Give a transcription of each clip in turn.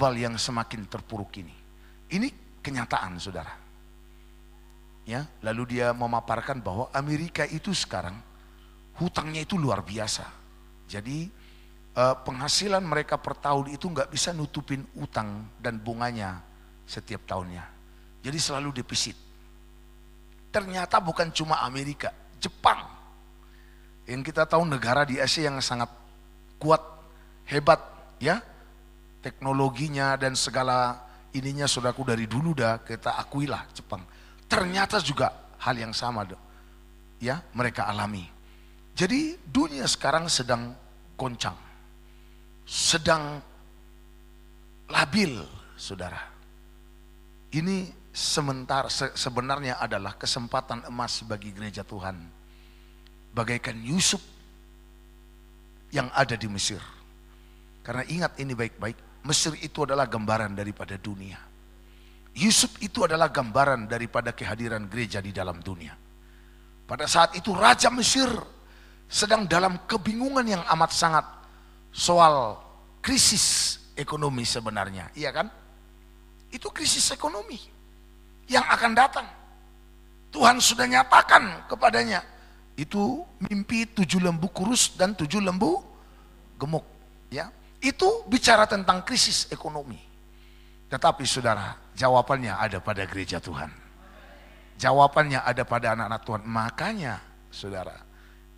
Iqbal yang semakin terpuruk ini. Ini kenyataan saudara. Ya, lalu dia memaparkan bahwa Amerika itu sekarang hutangnya itu luar biasa. Jadi eh, penghasilan mereka per tahun itu nggak bisa nutupin utang dan bunganya setiap tahunnya. Jadi selalu defisit. Ternyata bukan cuma Amerika, Jepang. Yang kita tahu negara di Asia yang sangat kuat, hebat ya teknologinya dan segala ininya saudaraku dari dulu dah kita akui lah, Jepang. Ternyata juga hal yang sama ya mereka alami. Jadi dunia sekarang sedang goncang. Sedang labil, Saudara. Ini sementara se sebenarnya adalah kesempatan emas bagi gereja Tuhan. Bagaikan Yusuf yang ada di Mesir. Karena ingat ini baik-baik Mesir itu adalah gambaran daripada dunia. Yusuf itu adalah gambaran daripada kehadiran gereja di dalam dunia. Pada saat itu Raja Mesir sedang dalam kebingungan yang amat sangat soal krisis ekonomi sebenarnya, iya kan? Itu krisis ekonomi yang akan datang. Tuhan sudah nyatakan kepadanya, itu mimpi tujuh lembu kurus dan tujuh lembu gemuk, ya itu bicara tentang krisis ekonomi. Tetapi saudara, jawabannya ada pada gereja Tuhan. Jawabannya ada pada anak-anak Tuhan. Makanya saudara,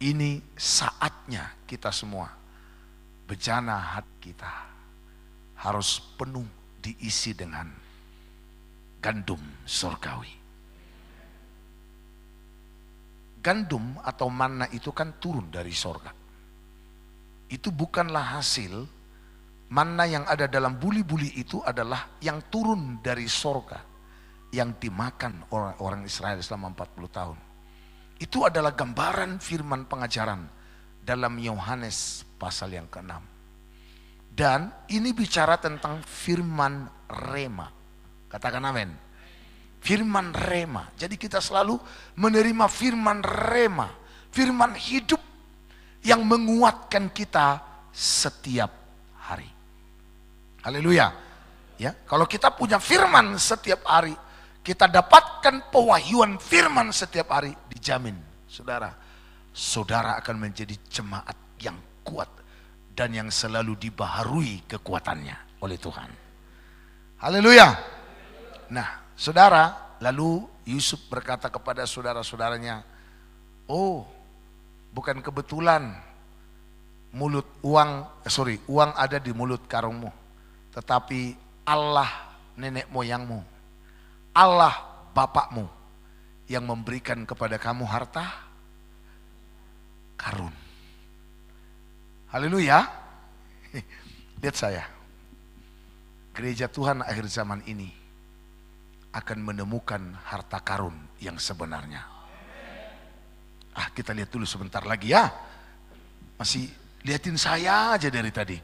ini saatnya kita semua bejana hati kita harus penuh diisi dengan gandum surgawi. Gandum atau mana itu kan turun dari sorga. Itu bukanlah hasil Mana yang ada dalam buli-buli itu adalah yang turun dari sorga. Yang dimakan orang-orang Israel selama 40 tahun. Itu adalah gambaran firman pengajaran dalam Yohanes pasal yang ke-6. Dan ini bicara tentang firman rema. Katakan amin. Firman rema. Jadi kita selalu menerima firman rema. Firman hidup yang menguatkan kita setiap Haleluya. Ya, kalau kita punya firman setiap hari, kita dapatkan pewahyuan firman setiap hari, dijamin, saudara, saudara akan menjadi jemaat yang kuat dan yang selalu dibaharui kekuatannya oleh Tuhan. Haleluya. Nah, saudara, lalu Yusuf berkata kepada saudara-saudaranya, "Oh, bukan kebetulan mulut uang, eh, sorry, uang ada di mulut karungmu." tetapi Allah nenek moyangmu, Allah bapakmu yang memberikan kepada kamu harta karun. Haleluya. Lihat saya. Gereja Tuhan akhir zaman ini akan menemukan harta karun yang sebenarnya. Ah, kita lihat dulu sebentar lagi ya. Masih liatin saya aja dari tadi.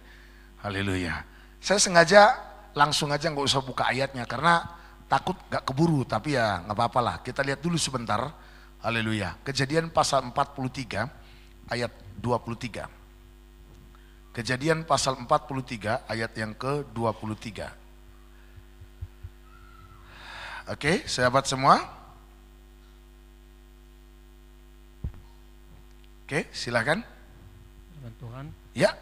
Haleluya. Saya sengaja langsung aja nggak usah buka ayatnya karena takut nggak keburu tapi ya nggak apa-apa lah. Kita lihat dulu sebentar. Haleluya. Kejadian pasal 43 ayat 23. Kejadian pasal 43 ayat yang ke-23. Oke, sahabat semua. Oke, silakan. Tuhan. Ya.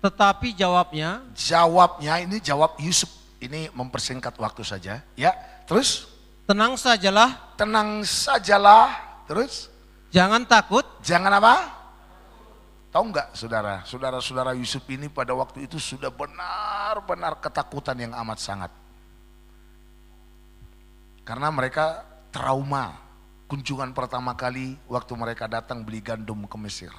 Tetapi jawabnya, jawabnya ini jawab Yusuf. Ini mempersingkat waktu saja, ya. Terus tenang sajalah. Tenang sajalah. Terus jangan takut. Jangan apa? Tahu enggak, saudara, saudara-saudara Yusuf ini pada waktu itu sudah benar-benar ketakutan yang amat sangat. Karena mereka trauma kunjungan pertama kali waktu mereka datang beli gandum ke Mesir.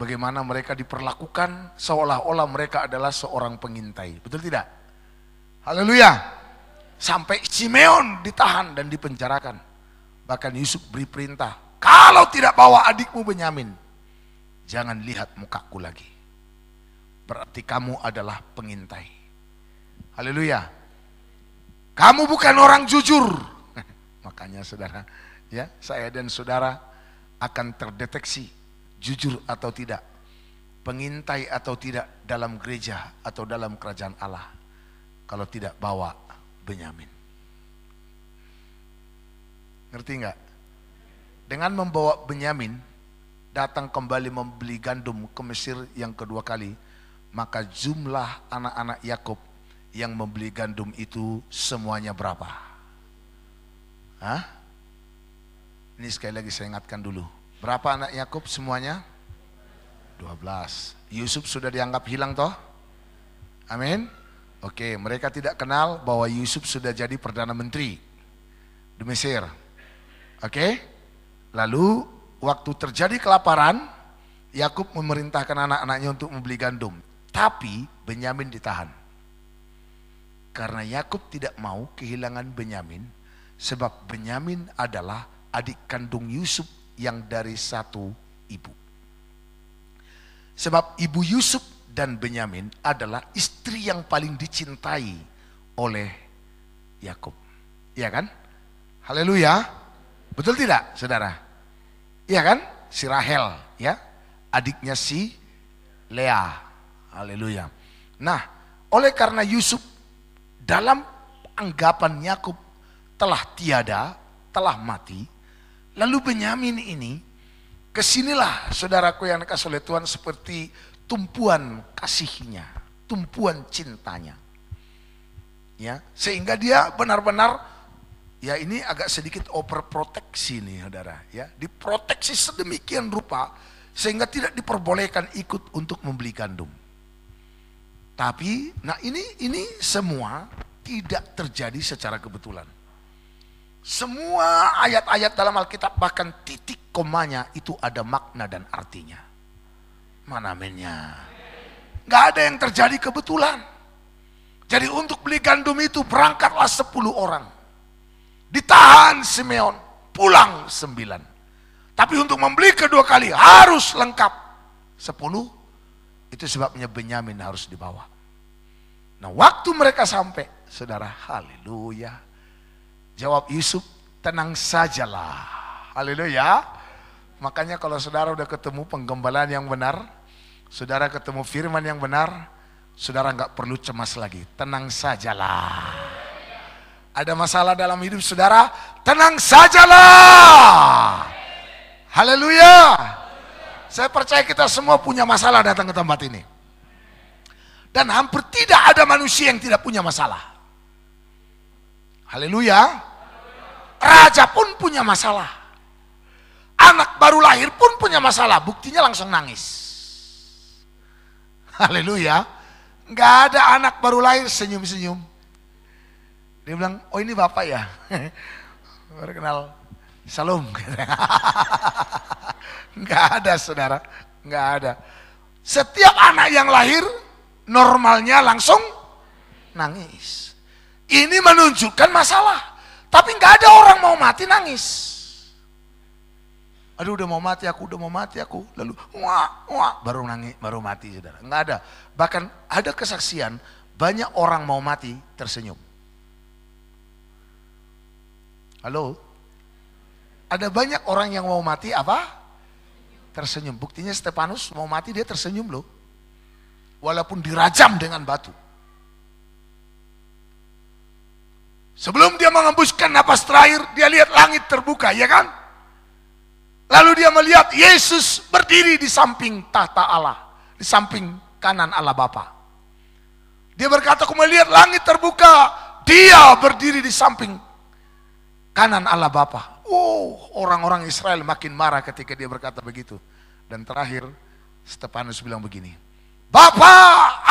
Bagaimana mereka diperlakukan seolah-olah mereka adalah seorang pengintai. Betul tidak? Haleluya. Sampai Simeon ditahan dan dipenjarakan. Bahkan Yusuf beri perintah, kalau tidak bawa adikmu Benyamin, jangan lihat mukaku lagi. Berarti kamu adalah pengintai. Haleluya. Kamu bukan orang jujur. Makanya saudara, ya, saya dan saudara akan terdeteksi jujur atau tidak, pengintai atau tidak dalam gereja atau dalam kerajaan Allah. Kalau tidak bawa Benyamin. Ngerti enggak? Dengan membawa Benyamin, datang kembali membeli gandum ke Mesir yang kedua kali, maka jumlah anak-anak Yakub yang membeli gandum itu semuanya berapa? Hah? Ini sekali lagi saya ingatkan dulu Berapa anak Yakub semuanya? 12. Yusuf sudah dianggap hilang toh? Amin. Oke, mereka tidak kenal bahwa Yusuf sudah jadi perdana menteri di Mesir. Oke. Lalu waktu terjadi kelaparan, Yakub memerintahkan anak-anaknya untuk membeli gandum, tapi Benyamin ditahan. Karena Yakub tidak mau kehilangan Benyamin sebab Benyamin adalah adik kandung Yusuf yang dari satu ibu. Sebab ibu Yusuf dan Benyamin adalah istri yang paling dicintai oleh Yakub. Iya kan? Haleluya. Betul tidak, Saudara? Iya kan? Si Rahel, ya. Adiknya si Lea. Haleluya. Nah, oleh karena Yusuf dalam anggapan Yakub telah tiada, telah mati, Lalu Benyamin ini, kesinilah saudaraku yang dikasih oleh Tuhan seperti tumpuan kasihnya, tumpuan cintanya. Ya, sehingga dia benar-benar ya ini agak sedikit overproteksi nih saudara ya diproteksi sedemikian rupa sehingga tidak diperbolehkan ikut untuk membeli gandum tapi nah ini ini semua tidak terjadi secara kebetulan semua ayat-ayat dalam Alkitab bahkan titik komanya itu ada makna dan artinya. Mana amennya? Gak ada yang terjadi kebetulan. Jadi untuk beli gandum itu berangkatlah sepuluh orang. Ditahan Simeon, pulang sembilan. Tapi untuk membeli kedua kali harus lengkap sepuluh. Itu sebabnya Benyamin harus dibawa. Nah waktu mereka sampai, saudara haleluya Jawab Yusuf, tenang sajalah. Haleluya. Makanya kalau saudara udah ketemu penggembalaan yang benar, saudara ketemu firman yang benar, saudara nggak perlu cemas lagi. Tenang sajalah. Ada masalah dalam hidup saudara, tenang sajalah. Haleluya. Saya percaya kita semua punya masalah datang ke tempat ini. Dan hampir tidak ada manusia yang tidak punya masalah. Haleluya. Raja pun punya masalah. Anak baru lahir pun punya masalah. Buktinya langsung nangis. Haleluya. Nggak ada anak baru lahir senyum-senyum. Dia bilang, oh ini bapak ya. baru kenal. Salam. Nggak ada saudara. Nggak ada. Setiap anak yang lahir, normalnya langsung nangis. Ini menunjukkan masalah. Tapi nggak ada orang mau mati nangis. Aduh udah mau mati aku, udah mau mati aku. Lalu wah, wah, baru nangis, baru mati saudara. Nggak ada. Bahkan ada kesaksian banyak orang mau mati tersenyum. Halo? Ada banyak orang yang mau mati apa? Tersenyum. Buktinya Stepanus mau mati dia tersenyum loh. Walaupun dirajam dengan batu. Sebelum dia mengembuskan napas terakhir, dia lihat langit terbuka, ya kan? Lalu dia melihat Yesus berdiri di samping tahta Allah, di samping kanan Allah Bapa. Dia berkata, "Aku melihat langit terbuka, dia berdiri di samping kanan Allah Bapa." Oh, orang-orang Israel makin marah ketika dia berkata begitu. Dan terakhir Stefanus bilang begini, "Bapa,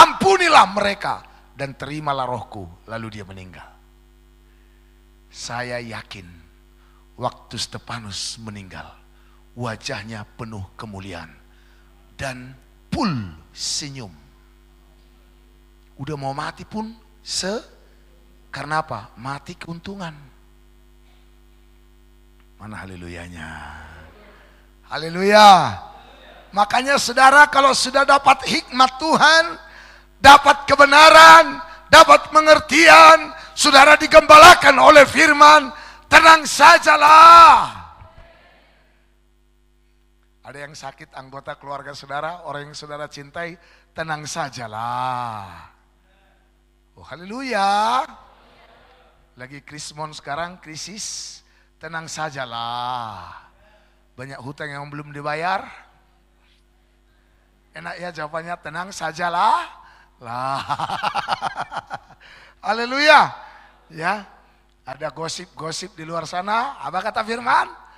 ampunilah mereka dan terimalah rohku." Lalu dia meninggal. Saya yakin waktu Stepanus meninggal, wajahnya penuh kemuliaan dan pul senyum. Udah mau mati pun se karena apa? Mati keuntungan. Mana haleluyanya? Haleluya. Makanya saudara kalau sudah dapat hikmat Tuhan, dapat kebenaran, dapat pengertian, saudara digembalakan oleh firman, tenang sajalah. Ada yang sakit anggota keluarga saudara, orang yang saudara cintai, tenang sajalah. Oh, haleluya. Lagi krismon sekarang, krisis, tenang sajalah. Banyak hutang yang belum dibayar. Enak ya jawabannya, tenang sajalah. Lah. Haleluya. Ya. Ada gosip-gosip di luar sana. Apa kata firman?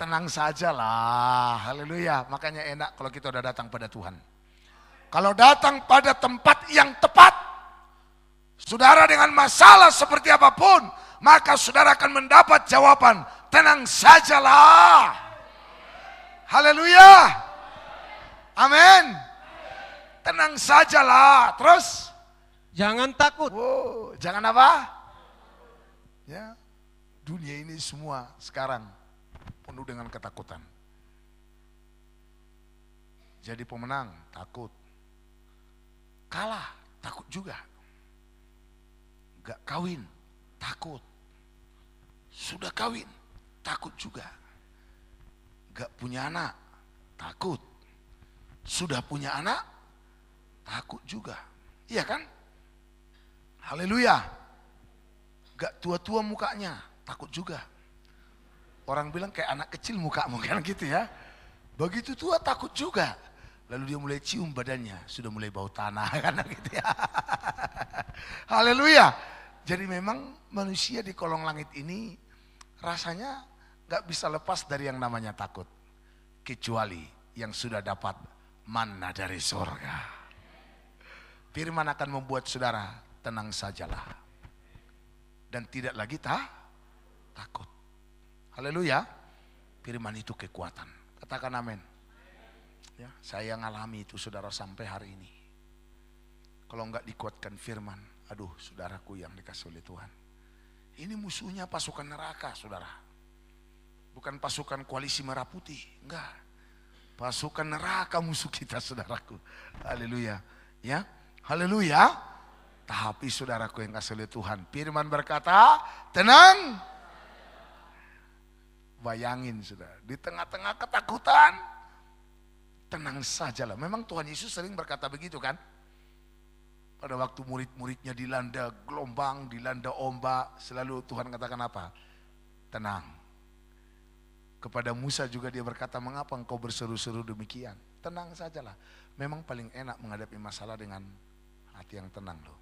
Tenang saja lah, Haleluya. Makanya enak kalau kita udah datang pada Tuhan. Kalau datang pada tempat yang tepat, saudara dengan masalah seperti apapun, maka saudara akan mendapat jawaban. Tenang sajalah. Haleluya. Amin tenang sajalah. Terus? Jangan takut. Oh, jangan apa? Ya, dunia ini semua sekarang penuh dengan ketakutan. Jadi pemenang takut. Kalah takut juga. Gak kawin takut. Sudah kawin takut juga. Gak punya anak takut. Sudah punya anak Takut juga. Iya kan? Haleluya. Gak tua-tua mukanya, takut juga. Orang bilang kayak anak kecil muka mungkin gitu ya. Begitu tua takut juga. Lalu dia mulai cium badannya, sudah mulai bau tanah kan gitu ya. Haleluya. Jadi memang manusia di kolong langit ini rasanya gak bisa lepas dari yang namanya takut. Kecuali yang sudah dapat mana dari surga. Firman akan membuat saudara tenang sajalah. Dan tidak lagi tak takut. Haleluya. Firman itu kekuatan. Katakan amin. Ya, saya ngalami itu saudara sampai hari ini. Kalau enggak dikuatkan firman, aduh saudaraku yang dikasih oleh Tuhan. Ini musuhnya pasukan neraka saudara. Bukan pasukan koalisi merah putih, enggak. Pasukan neraka musuh kita saudaraku. Haleluya. Ya, Haleluya. Tapi saudaraku yang kasih oleh Tuhan, firman berkata, tenang. Bayangin saudara, di tengah-tengah ketakutan, tenang saja lah. Memang Tuhan Yesus sering berkata begitu kan? Pada waktu murid-muridnya dilanda gelombang, dilanda ombak, selalu Tuhan katakan apa? Tenang. Kepada Musa juga dia berkata, mengapa engkau berseru-seru demikian? Tenang sajalah. Memang paling enak menghadapi masalah dengan hati yang tenang loh.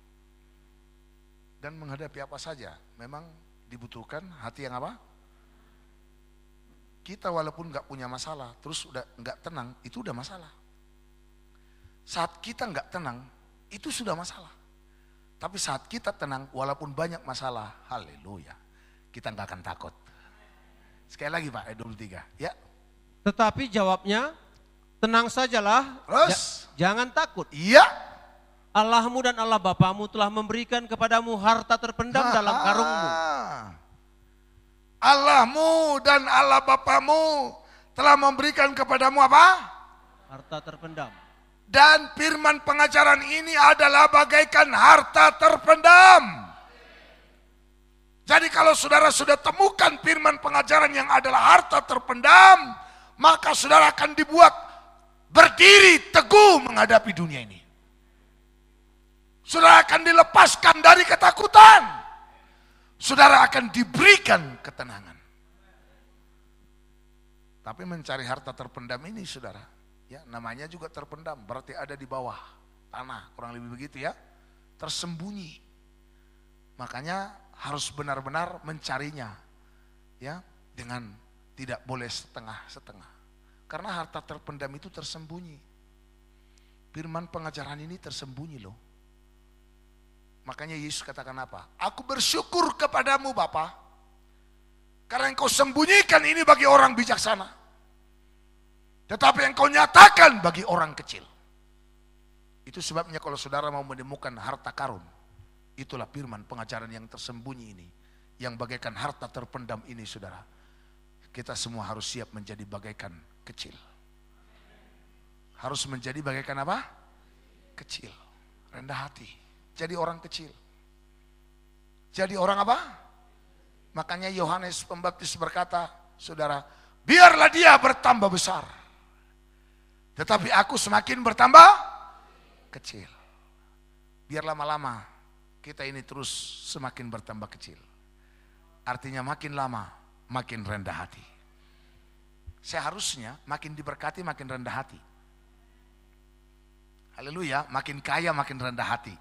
Dan menghadapi apa saja, memang dibutuhkan hati yang apa? Kita walaupun nggak punya masalah, terus udah nggak tenang, itu udah masalah. Saat kita nggak tenang, itu sudah masalah. Tapi saat kita tenang, walaupun banyak masalah, haleluya, kita nggak akan takut. Sekali lagi Pak, ayat 23, ya. Tetapi jawabnya, tenang sajalah, Terus? jangan takut. Iya, Allahmu dan Allah Bapamu telah memberikan kepadamu harta terpendam ha, dalam karungmu. Allahmu dan Allah Bapamu telah memberikan kepadamu apa? Harta terpendam. Dan firman pengajaran ini adalah bagaikan harta terpendam. Jadi kalau saudara sudah temukan firman pengajaran yang adalah harta terpendam, maka saudara akan dibuat berdiri teguh menghadapi dunia ini. Saudara akan dilepaskan dari ketakutan. Saudara akan diberikan ketenangan. Tapi mencari harta terpendam ini saudara, ya namanya juga terpendam, berarti ada di bawah tanah, kurang lebih begitu ya, tersembunyi. Makanya harus benar-benar mencarinya, ya dengan tidak boleh setengah-setengah. Karena harta terpendam itu tersembunyi. Firman pengajaran ini tersembunyi loh. Makanya Yesus katakan apa? Aku bersyukur kepadamu Bapa, karena engkau sembunyikan ini bagi orang bijaksana. Tetapi engkau nyatakan bagi orang kecil. Itu sebabnya kalau saudara mau menemukan harta karun, itulah firman pengajaran yang tersembunyi ini. Yang bagaikan harta terpendam ini saudara. Kita semua harus siap menjadi bagaikan kecil. Harus menjadi bagaikan apa? Kecil, rendah hati. Jadi orang kecil. Jadi orang apa? Makanya Yohanes Pembaptis berkata, saudara, biarlah dia bertambah besar. Tetapi aku semakin bertambah kecil. Biar lama-lama kita ini terus semakin bertambah kecil. Artinya makin lama, makin rendah hati. Seharusnya makin diberkati, makin rendah hati. Haleluya, makin kaya, makin rendah hati.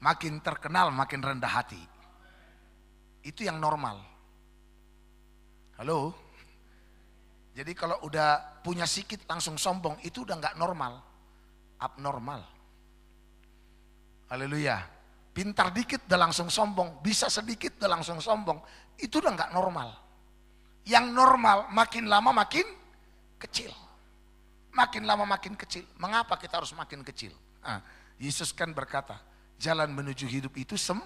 Makin terkenal, makin rendah hati. Itu yang normal. Halo? Jadi kalau udah punya sikit langsung sombong, itu udah nggak normal. Abnormal. Haleluya. Pintar dikit udah langsung sombong, bisa sedikit udah langsung sombong. Itu udah nggak normal. Yang normal makin lama makin kecil. Makin lama makin kecil. Mengapa kita harus makin kecil? Nah, Yesus kan berkata, Jalan menuju hidup itu sem.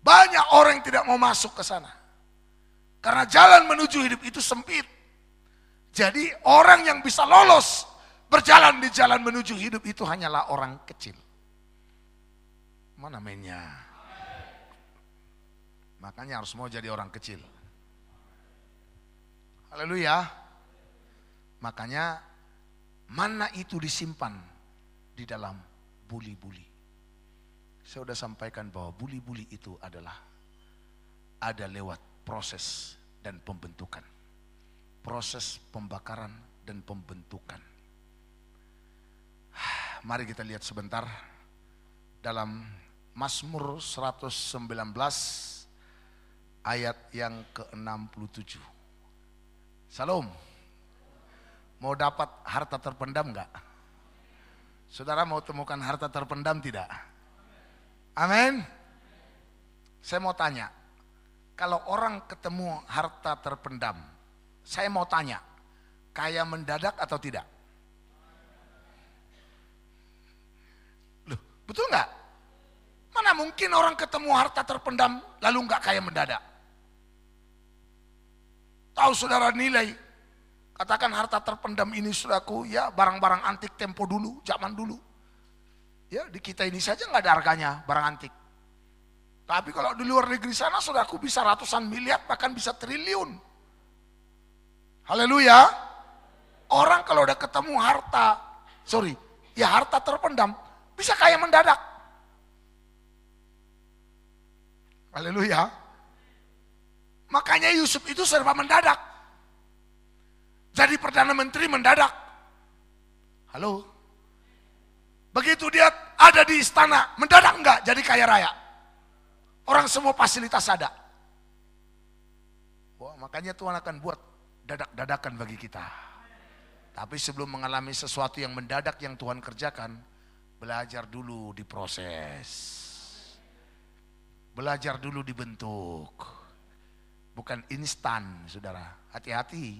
Banyak orang yang tidak mau masuk ke sana. Karena jalan menuju hidup itu sempit. Jadi orang yang bisa lolos berjalan di jalan menuju hidup itu hanyalah orang kecil. Mana mainnya? Makanya harus mau jadi orang kecil. Haleluya. Makanya mana itu disimpan di dalam Buli-buli. Saya sudah sampaikan bahwa buli-buli itu adalah ada lewat proses dan pembentukan. Proses pembakaran dan pembentukan. Mari kita lihat sebentar dalam Mazmur 119 ayat yang ke-67. Salam. mau dapat harta terpendam nggak? Saudara mau temukan harta terpendam tidak? Amin. Saya mau tanya, kalau orang ketemu harta terpendam, saya mau tanya, kaya mendadak atau tidak? Loh, betul nggak? Mana mungkin orang ketemu harta terpendam lalu nggak kaya mendadak? Tahu saudara nilai Katakan harta terpendam ini sudahku, ya barang-barang antik tempo dulu, zaman dulu. Ya di kita ini saja nggak ada harganya barang antik. Tapi kalau di luar negeri sana saudaraku bisa ratusan miliar bahkan bisa triliun. Haleluya. Orang kalau udah ketemu harta, sorry, ya harta terpendam, bisa kaya mendadak. Haleluya. Makanya Yusuf itu serba mendadak jadi Perdana Menteri mendadak. Halo? Begitu dia ada di istana, mendadak enggak jadi kaya raya. Orang semua fasilitas ada. Wah, makanya Tuhan akan buat dadak-dadakan bagi kita. Tapi sebelum mengalami sesuatu yang mendadak yang Tuhan kerjakan, belajar dulu di proses. Belajar dulu dibentuk. Bukan instan, saudara. Hati-hati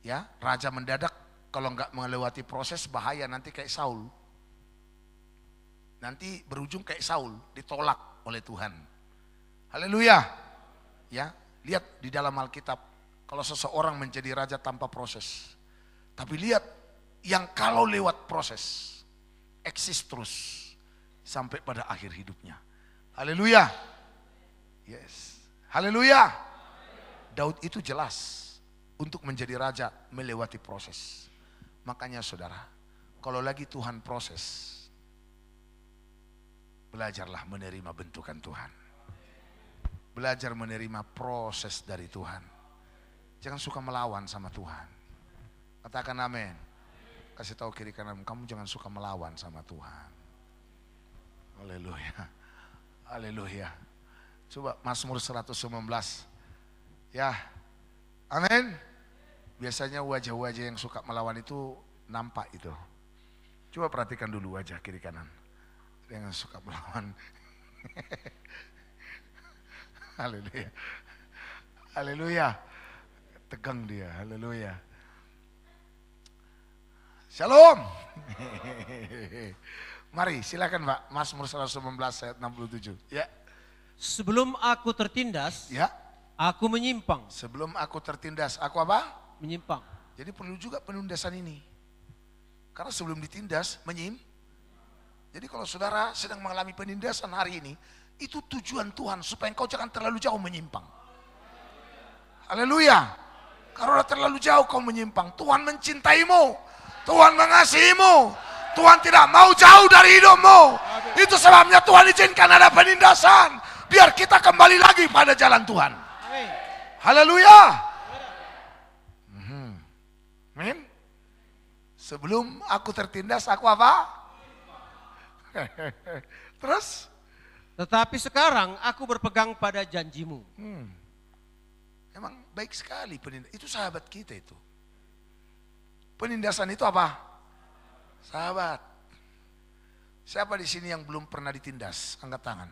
Ya, raja mendadak kalau nggak melewati proses bahaya nanti kayak Saul. Nanti berujung kayak Saul, ditolak oleh Tuhan. Haleluya. Ya, lihat di dalam Alkitab kalau seseorang menjadi raja tanpa proses. Tapi lihat yang kalau lewat proses eksis terus sampai pada akhir hidupnya. Haleluya. Yes. Haleluya. Daud itu jelas untuk menjadi raja melewati proses. Makanya saudara, kalau lagi Tuhan proses, belajarlah menerima bentukan Tuhan. Belajar menerima proses dari Tuhan. Jangan suka melawan sama Tuhan. Katakan amin. Kasih tahu kiri kanan, kamu jangan suka melawan sama Tuhan. Haleluya. Haleluya. Coba Mazmur 119. Ya. Amin biasanya wajah-wajah yang suka melawan itu nampak itu. Coba perhatikan dulu wajah kiri kanan. Yang suka melawan. haleluya. Haleluya. Tegang dia, haleluya. Shalom. Mari silakan Pak, Mazmur 119 ayat 67. Ya. Sebelum aku tertindas, ya. Aku menyimpang. Sebelum aku tertindas, aku apa? menyimpang. Jadi perlu juga penundasan ini. Karena sebelum ditindas, menyim. Jadi kalau saudara sedang mengalami penindasan hari ini, itu tujuan Tuhan supaya engkau jangan terlalu jauh menyimpang. Haleluya. Karena terlalu jauh kau menyimpang, Tuhan mencintaimu. Tuhan mengasihimu. Tuhan tidak mau jauh dari hidupmu. Itu sebabnya Tuhan izinkan ada penindasan. Biar kita kembali lagi pada jalan Tuhan. Haleluya. Amin. Sebelum aku tertindas, aku apa? Terus? Tetapi sekarang aku berpegang pada janjimu. Hmm. Emang baik sekali penindasan. Itu sahabat kita itu. Penindasan itu apa? Sahabat. Siapa di sini yang belum pernah ditindas? Angkat tangan.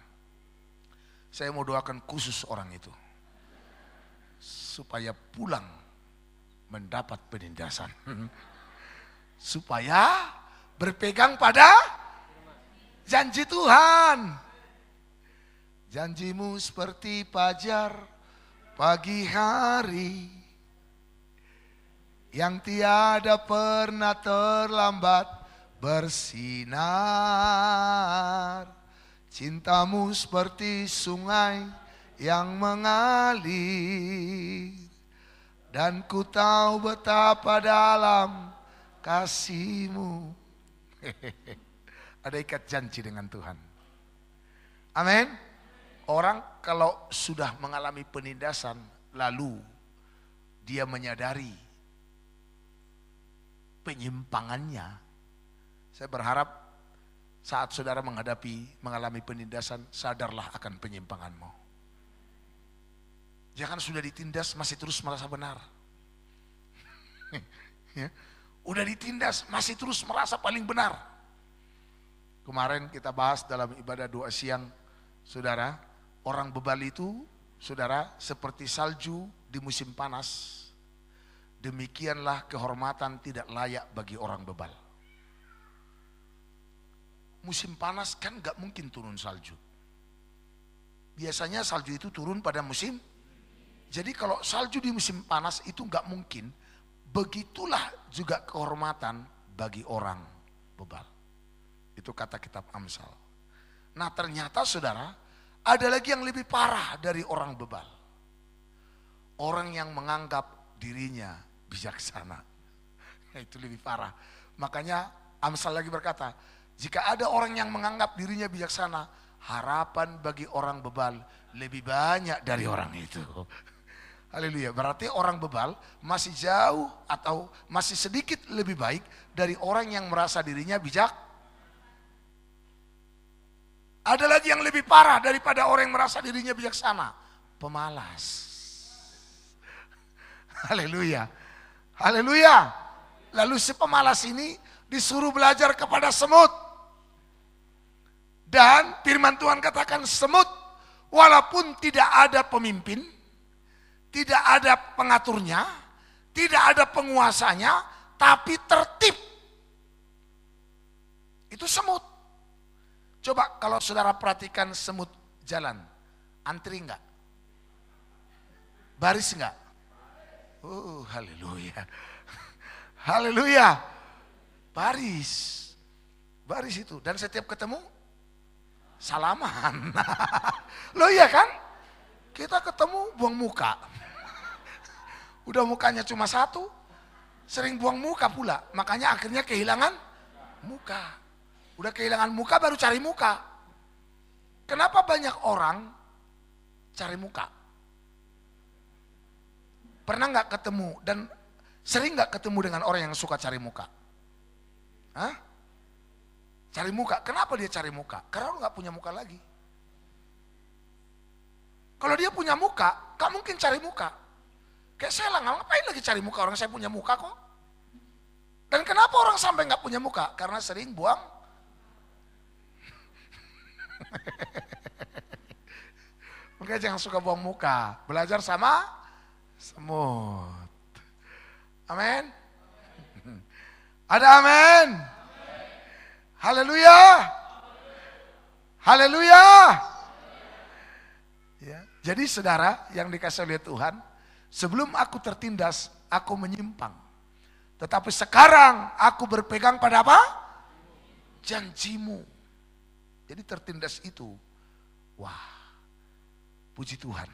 Saya mau doakan khusus orang itu. Supaya pulang mendapat penindasan. Supaya berpegang pada janji Tuhan. Janjimu seperti pajar pagi hari yang tiada pernah terlambat bersinar. Cintamu seperti sungai yang mengalir dan ku tahu betapa dalam kasihmu. Ada ikat janji dengan Tuhan. Amin. Orang kalau sudah mengalami penindasan lalu dia menyadari penyimpangannya. Saya berharap saat saudara menghadapi mengalami penindasan sadarlah akan penyimpanganmu. Jangan ya sudah ditindas masih terus merasa benar. ya. Udah ditindas masih terus merasa paling benar. Kemarin kita bahas dalam ibadah doa siang, saudara, orang bebal itu, saudara, seperti salju di musim panas. Demikianlah kehormatan tidak layak bagi orang bebal. Musim panas kan gak mungkin turun salju. Biasanya salju itu turun pada musim jadi kalau salju di musim panas itu nggak mungkin. Begitulah juga kehormatan bagi orang bebal. Itu kata kitab Amsal. Nah ternyata saudara, ada lagi yang lebih parah dari orang bebal. Orang yang menganggap dirinya bijaksana. itu lebih parah. Makanya Amsal lagi berkata, jika ada orang yang menganggap dirinya bijaksana, harapan bagi orang bebal lebih banyak dari orang itu. Haleluya. Berarti orang bebal masih jauh atau masih sedikit lebih baik dari orang yang merasa dirinya bijak. Ada lagi yang lebih parah daripada orang yang merasa dirinya bijaksana. Pemalas. Haleluya. Haleluya. Lalu si pemalas ini disuruh belajar kepada semut. Dan firman Tuhan katakan semut walaupun tidak ada pemimpin, tidak ada pengaturnya, tidak ada penguasanya, tapi tertib. Itu semut. Coba kalau saudara perhatikan semut jalan, antri enggak? Baris enggak? Oh, uh, haleluya. Haleluya. Baris. Baris itu. Dan setiap ketemu, salaman. Loh iya kan? Kita ketemu buang muka. Udah mukanya cuma satu, sering buang muka pula. Makanya akhirnya kehilangan muka. Udah kehilangan muka baru cari muka. Kenapa banyak orang cari muka? Pernah nggak ketemu dan sering nggak ketemu dengan orang yang suka cari muka? Hah? Cari muka. Kenapa dia cari muka? Karena lu nggak punya muka lagi. Kalau dia punya muka, gak mungkin cari muka. Kayak saya lah, ngapain lagi cari muka orang saya punya muka kok. Dan kenapa orang sampai nggak punya muka? Karena sering buang. aja jangan suka buang muka. Belajar sama semut. Amin. Ada amin. Haleluya. Haleluya. Jadi saudara yang dikasih oleh Tuhan, sebelum aku tertindas, aku menyimpang. Tetapi sekarang aku berpegang pada apa? Janjimu. Jadi tertindas itu, wah, puji Tuhan.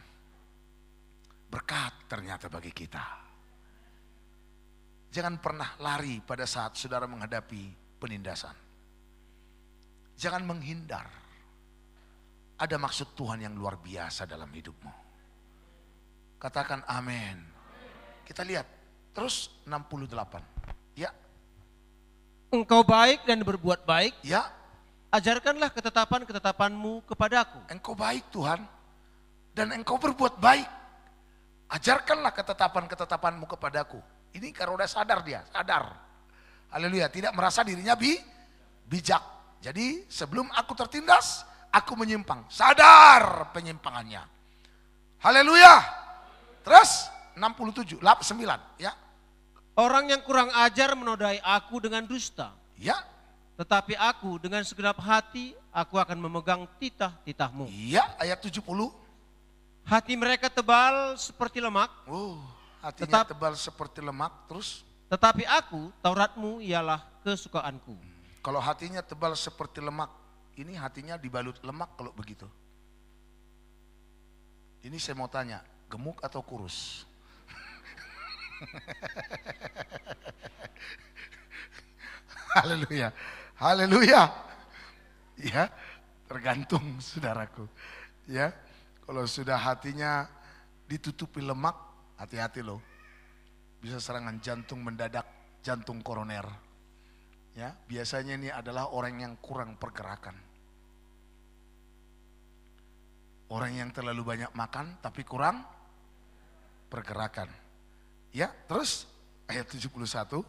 Berkat ternyata bagi kita. Jangan pernah lari pada saat saudara menghadapi penindasan. Jangan menghindar ada maksud Tuhan yang luar biasa dalam hidupmu. Katakan amin. Kita lihat. Terus 68. Ya. Engkau baik dan berbuat baik. Ya. Ajarkanlah ketetapan-ketetapanmu kepadaku. Engkau baik Tuhan. Dan engkau berbuat baik. Ajarkanlah ketetapan-ketetapanmu kepadaku. Ini karena udah sadar dia, sadar. Haleluya, tidak merasa dirinya bi, bijak. Jadi sebelum aku tertindas, aku menyimpang. Sadar penyimpangannya. Haleluya. Terus 67, 9 ya. Orang yang kurang ajar menodai aku dengan dusta. Ya. Tetapi aku dengan segenap hati aku akan memegang titah-titahmu. Ya, ayat 70. Hati mereka tebal seperti lemak. Oh, hatinya tetap, tebal seperti lemak terus. Tetapi aku, Tauratmu ialah kesukaanku. Kalau hatinya tebal seperti lemak, ini hatinya dibalut lemak kalau begitu. Ini saya mau tanya, gemuk atau kurus? Haleluya. Haleluya. Ya, tergantung saudaraku. Ya. Kalau sudah hatinya ditutupi lemak, hati-hati loh. Bisa serangan jantung mendadak, jantung koroner ya biasanya ini adalah orang yang kurang pergerakan. Orang yang terlalu banyak makan tapi kurang pergerakan. Ya, terus ayat 71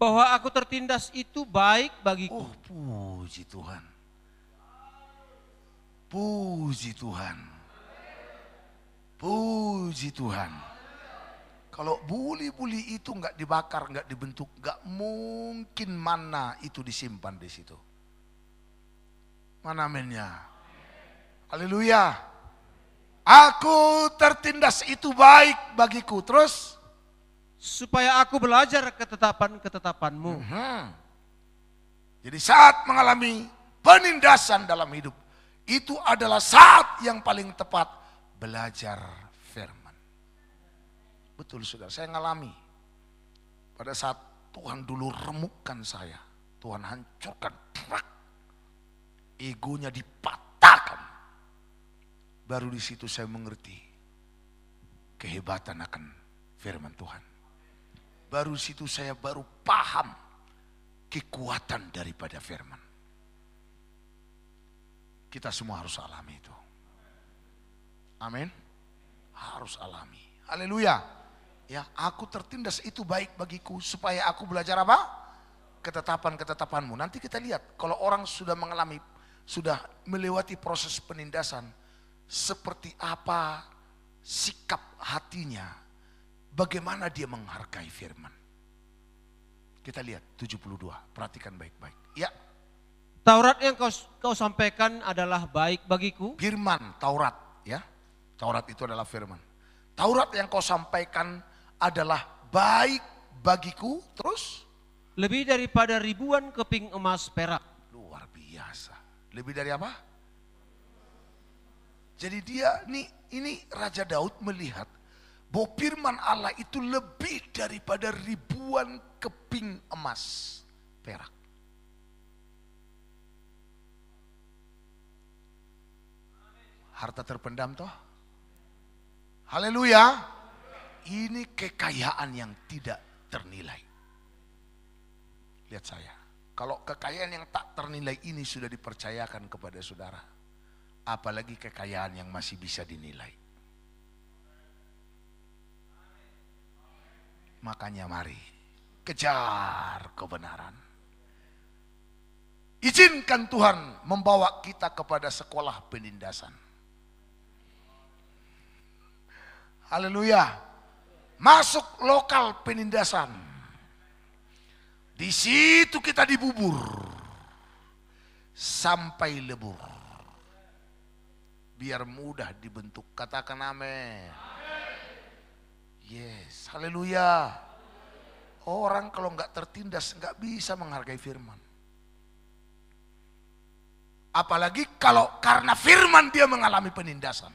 bahwa aku tertindas itu baik bagiku. Oh, puji Tuhan. Puji Tuhan. Puji Tuhan. Kalau buli-buli itu nggak dibakar, nggak dibentuk, nggak mungkin mana itu disimpan di situ. Mana aminnya? Haleluya. Aku tertindas itu baik bagiku. Terus? Supaya aku belajar ketetapan-ketetapanmu. Mm -hmm. Jadi saat mengalami penindasan dalam hidup, itu adalah saat yang paling tepat belajar Betul sudah saya ngalami. Pada saat Tuhan dulu remukkan saya, Tuhan hancurkan, prak, egonya dipatahkan. Baru di situ saya mengerti kehebatan akan firman Tuhan. Baru situ saya baru paham kekuatan daripada firman. Kita semua harus alami itu. Amin. Harus alami. Haleluya. Ya, aku tertindas itu baik bagiku supaya aku belajar apa? Ketetapan-ketetapanmu. Nanti kita lihat kalau orang sudah mengalami sudah melewati proses penindasan seperti apa sikap hatinya, bagaimana dia menghargai firman. Kita lihat 72, perhatikan baik-baik. Ya. Taurat yang kau kau sampaikan adalah baik bagiku. Firman Taurat, ya. Taurat itu adalah firman. Taurat yang kau sampaikan adalah baik bagiku. Terus? Lebih daripada ribuan keping emas perak. Luar biasa. Lebih dari apa? Jadi dia nih ini Raja Daud melihat bahwa firman Allah itu lebih daripada ribuan keping emas perak. Harta terpendam toh? Haleluya ini kekayaan yang tidak ternilai. Lihat saya, kalau kekayaan yang tak ternilai ini sudah dipercayakan kepada saudara, apalagi kekayaan yang masih bisa dinilai. Makanya mari kejar kebenaran. Izinkan Tuhan membawa kita kepada sekolah penindasan. Haleluya masuk lokal penindasan. Di situ kita dibubur sampai lebur. Biar mudah dibentuk. Katakan amin. Yes, haleluya. Orang kalau nggak tertindas nggak bisa menghargai firman. Apalagi kalau karena firman dia mengalami penindasan.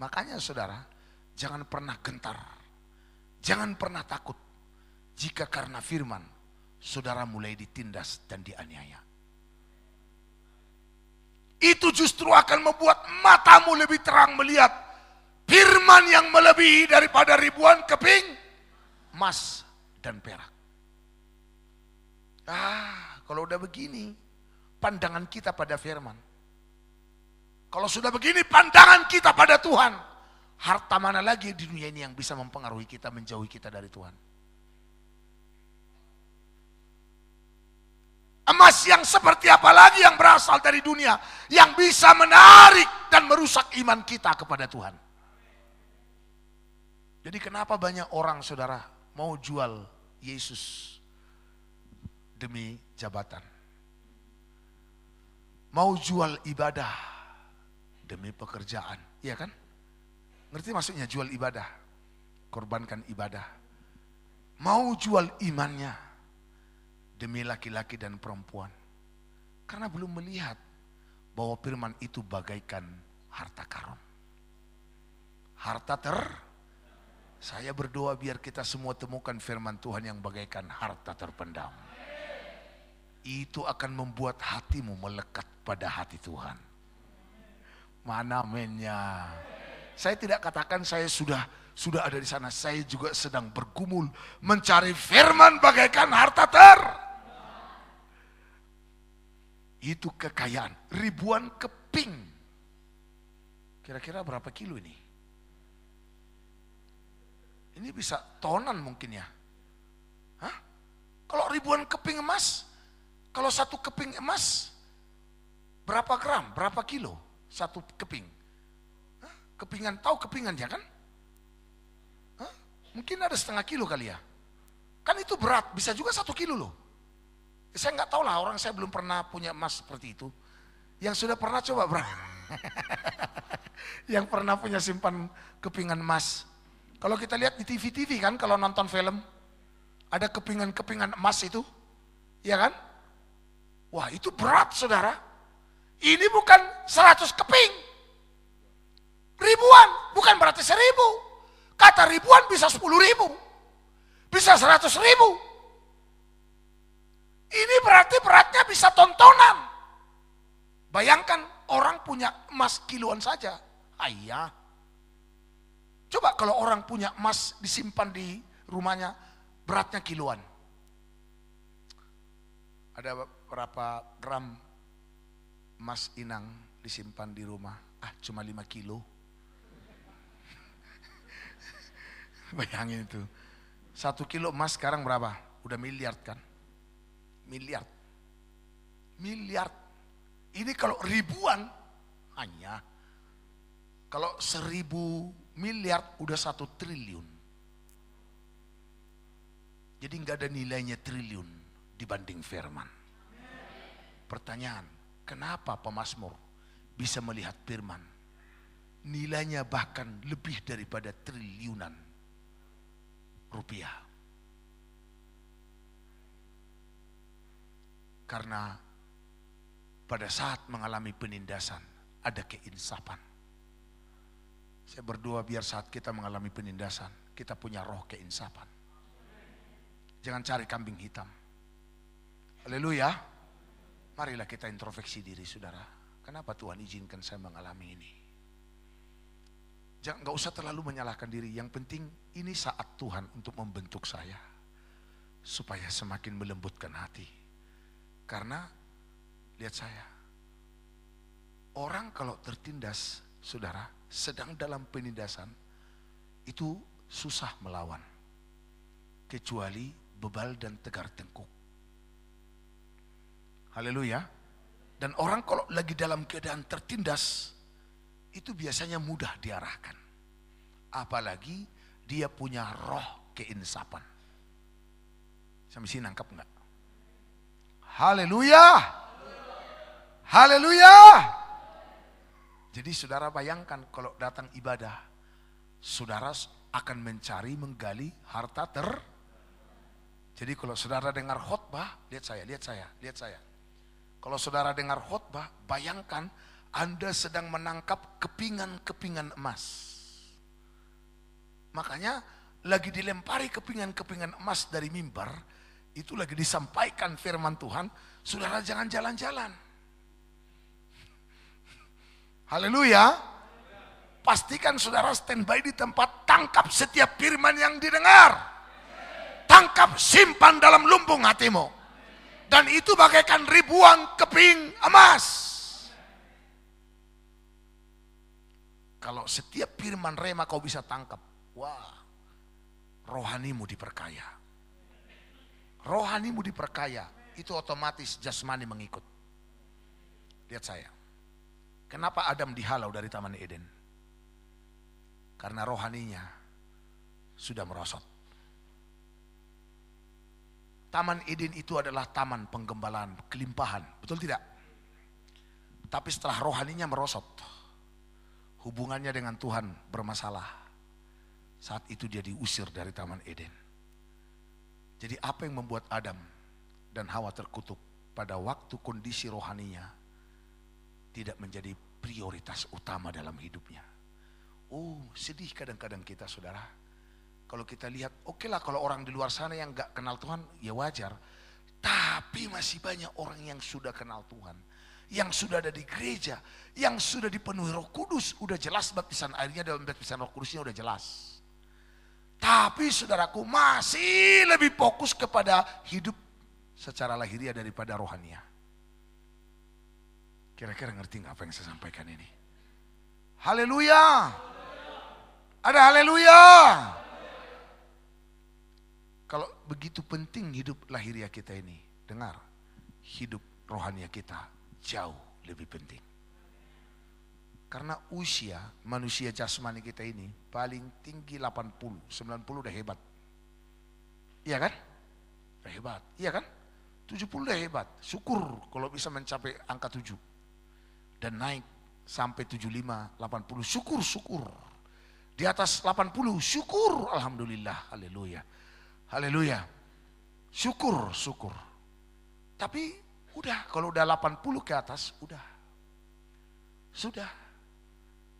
Makanya saudara, jangan pernah gentar Jangan pernah takut jika karena firman saudara mulai ditindas dan dianiaya. Itu justru akan membuat matamu lebih terang melihat firman yang melebihi daripada ribuan keping emas dan perak. Ah, kalau udah begini pandangan kita pada firman. Kalau sudah begini pandangan kita pada Tuhan harta mana lagi di dunia ini yang bisa mempengaruhi kita, menjauhi kita dari Tuhan? Emas yang seperti apa lagi yang berasal dari dunia yang bisa menarik dan merusak iman kita kepada Tuhan? Jadi kenapa banyak orang saudara mau jual Yesus demi jabatan? Mau jual ibadah demi pekerjaan, iya kan? Ngerti maksudnya jual ibadah? Korbankan ibadah. Mau jual imannya demi laki-laki dan perempuan. Karena belum melihat bahwa firman itu bagaikan harta karun. Harta ter saya berdoa biar kita semua temukan firman Tuhan yang bagaikan harta terpendam. Itu akan membuat hatimu melekat pada hati Tuhan. Mana mainnya? Saya tidak katakan saya sudah sudah ada di sana. Saya juga sedang bergumul mencari firman bagaikan harta ter. Itu kekayaan, ribuan keping. Kira-kira berapa kilo ini? Ini bisa tonan mungkin ya. Hah? Kalau ribuan keping emas, kalau satu keping emas, berapa gram, berapa kilo satu keping? Kepingan, tahu kepingan ya kan? Hah? Mungkin ada setengah kilo kali ya. Kan itu berat, bisa juga satu kilo loh. Saya nggak tahu lah, orang saya belum pernah punya emas seperti itu. Yang sudah pernah coba berat. yang pernah punya simpan kepingan emas. Kalau kita lihat di TV-TV kan, kalau nonton film, ada kepingan-kepingan emas itu, ya kan? Wah itu berat saudara. Ini bukan 100 keping, Ribuan, bukan berarti seribu. Kata ribuan bisa sepuluh ribu. Bisa seratus ribu. Ini berarti beratnya bisa tontonan. Bayangkan orang punya emas kiluan saja. Ayah. Iya. Coba kalau orang punya emas disimpan di rumahnya, beratnya kiluan. Ada berapa gram emas inang disimpan di rumah? Ah, cuma lima kilo. Bayangin itu. Satu kilo emas sekarang berapa? Udah miliar kan? Miliar. Miliar. Ini kalau ribuan hanya. Kalau seribu miliar udah satu triliun. Jadi nggak ada nilainya triliun dibanding firman. Pertanyaan, kenapa pemasmur bisa melihat firman? Nilainya bahkan lebih daripada triliunan rupiah. Karena pada saat mengalami penindasan ada keinsapan. Saya berdoa biar saat kita mengalami penindasan kita punya roh keinsapan. Jangan cari kambing hitam. Haleluya. Marilah kita introspeksi diri saudara. Kenapa Tuhan izinkan saya mengalami ini? Jangan nggak usah terlalu menyalahkan diri. Yang penting ini saat Tuhan untuk membentuk saya supaya semakin melembutkan hati. Karena lihat saya. Orang kalau tertindas, Saudara, sedang dalam penindasan itu susah melawan. Kecuali bebal dan tegar tengkuk. Haleluya. Dan orang kalau lagi dalam keadaan tertindas, itu biasanya mudah diarahkan. Apalagi dia punya roh keinsapan. Sampai sini nangkap enggak? Haleluya. Haleluya. Jadi saudara bayangkan kalau datang ibadah, saudara akan mencari menggali harta ter. Jadi kalau saudara dengar khotbah, lihat saya, lihat saya, lihat saya. Kalau saudara dengar khotbah, bayangkan anda sedang menangkap kepingan-kepingan emas. Makanya lagi dilempari kepingan-kepingan emas dari mimbar, itu lagi disampaikan firman Tuhan, saudara jangan jalan-jalan. Haleluya. Pastikan saudara standby di tempat, tangkap setiap firman yang didengar. Tangkap, simpan dalam lumbung hatimu. Dan itu bagaikan ribuan keping emas. Kalau setiap firman rema kau bisa tangkap, wah rohanimu diperkaya. Rohanimu diperkaya, itu otomatis jasmani mengikut. Lihat saya, kenapa Adam dihalau dari Taman Eden? Karena rohaninya sudah merosot. Taman Eden itu adalah taman penggembalaan, kelimpahan, betul tidak? Tapi setelah rohaninya merosot, hubungannya dengan Tuhan bermasalah. Saat itu dia diusir dari Taman Eden. Jadi apa yang membuat Adam dan Hawa terkutuk pada waktu kondisi rohaninya tidak menjadi prioritas utama dalam hidupnya. Oh sedih kadang-kadang kita saudara. Kalau kita lihat, oke okay lah kalau orang di luar sana yang gak kenal Tuhan, ya wajar. Tapi masih banyak orang yang sudah kenal Tuhan yang sudah ada di gereja, yang sudah dipenuhi roh kudus, udah jelas baptisan airnya dalam baptisan roh kudusnya udah jelas. Tapi saudaraku masih lebih fokus kepada hidup secara lahiriah daripada rohania. Kira-kira ngerti nggak apa yang saya sampaikan ini? Haleluya. Ada haleluya. Kalau begitu penting hidup lahiriah kita ini, dengar. Hidup rohania kita jauh lebih penting. Karena usia manusia jasmani kita ini paling tinggi 80, 90 udah hebat. Iya kan? Udah hebat, iya kan? 70 udah hebat, syukur kalau bisa mencapai angka 7. Dan naik sampai 75, 80, syukur-syukur. Di atas 80, syukur, Alhamdulillah, haleluya. Haleluya, syukur-syukur. Tapi Udah, kalau udah 80 ke atas, udah. Sudah.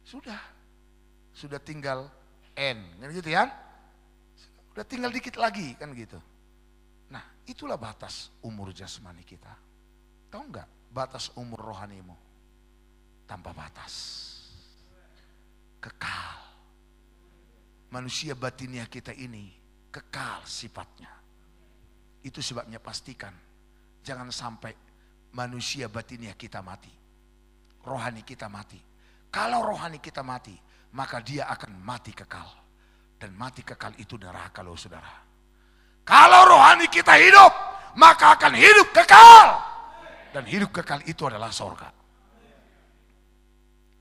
Sudah. Sudah tinggal N. Kan gitu ya? Udah tinggal dikit lagi, kan gitu. Nah, itulah batas umur jasmani kita. Tahu nggak batas umur rohanimu? Tanpa batas. Kekal. Manusia batinnya kita ini kekal sifatnya. Itu sebabnya pastikan Jangan sampai manusia batinnya kita mati. Rohani kita mati. Kalau rohani kita mati, maka dia akan mati kekal. Dan mati kekal itu neraka loh saudara. Kalau rohani kita hidup, maka akan hidup kekal. Dan hidup kekal itu adalah sorga.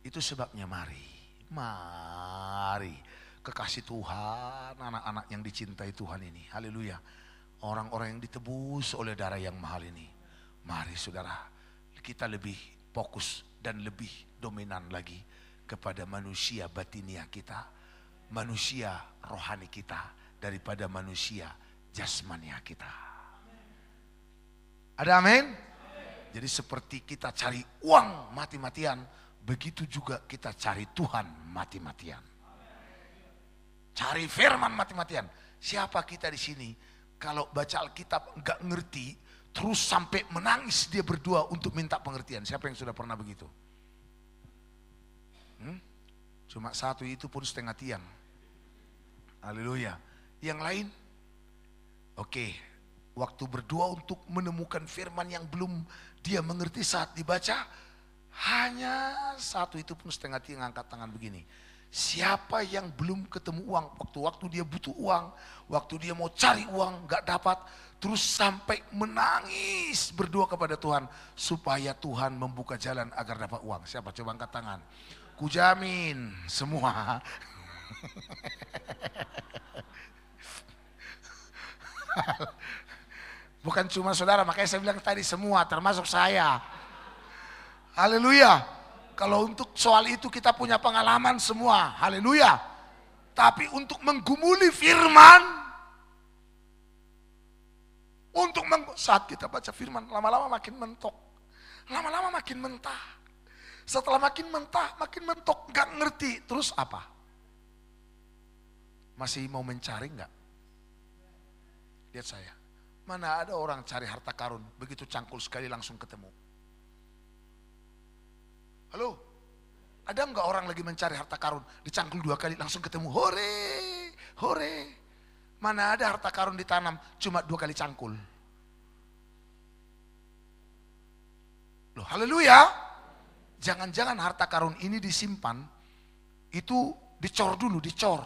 Itu sebabnya mari, mari kekasih Tuhan, anak-anak yang dicintai Tuhan ini. Haleluya orang-orang yang ditebus oleh darah yang mahal ini. Mari saudara, kita lebih fokus dan lebih dominan lagi kepada manusia batinia kita, manusia rohani kita daripada manusia jasmania kita. Ada amin? Jadi seperti kita cari uang mati-matian, begitu juga kita cari Tuhan mati-matian. Cari firman mati-matian. Siapa kita di sini? kalau baca Alkitab nggak ngerti, terus sampai menangis dia berdua untuk minta pengertian. Siapa yang sudah pernah begitu? Hmm? Cuma satu itu pun setengah tiang. Haleluya. Yang lain? Oke, waktu berdua untuk menemukan firman yang belum dia mengerti saat dibaca, hanya satu itu pun setengah tiang angkat tangan begini. Siapa yang belum ketemu uang, waktu-waktu dia butuh uang, waktu dia mau cari uang, nggak dapat, terus sampai menangis berdoa kepada Tuhan, supaya Tuhan membuka jalan agar dapat uang. Siapa? Coba angkat tangan. Kujamin semua. Bukan cuma saudara, makanya saya bilang tadi semua, termasuk saya. Haleluya. Kalau untuk soal itu kita punya pengalaman semua. Haleluya. Tapi untuk menggumuli firman untuk meng saat kita baca firman lama-lama makin mentok. Lama-lama makin mentah. Setelah makin mentah, makin mentok, Gak ngerti. Terus apa? Masih mau mencari nggak? Lihat saya. Mana ada orang cari harta karun, begitu cangkul sekali langsung ketemu. Halo, ada nggak orang lagi mencari harta karun? Dicangkul dua kali langsung ketemu, hore, hore. Mana ada harta karun ditanam cuma dua kali cangkul. Loh, haleluya. Jangan-jangan harta karun ini disimpan, itu dicor dulu, dicor.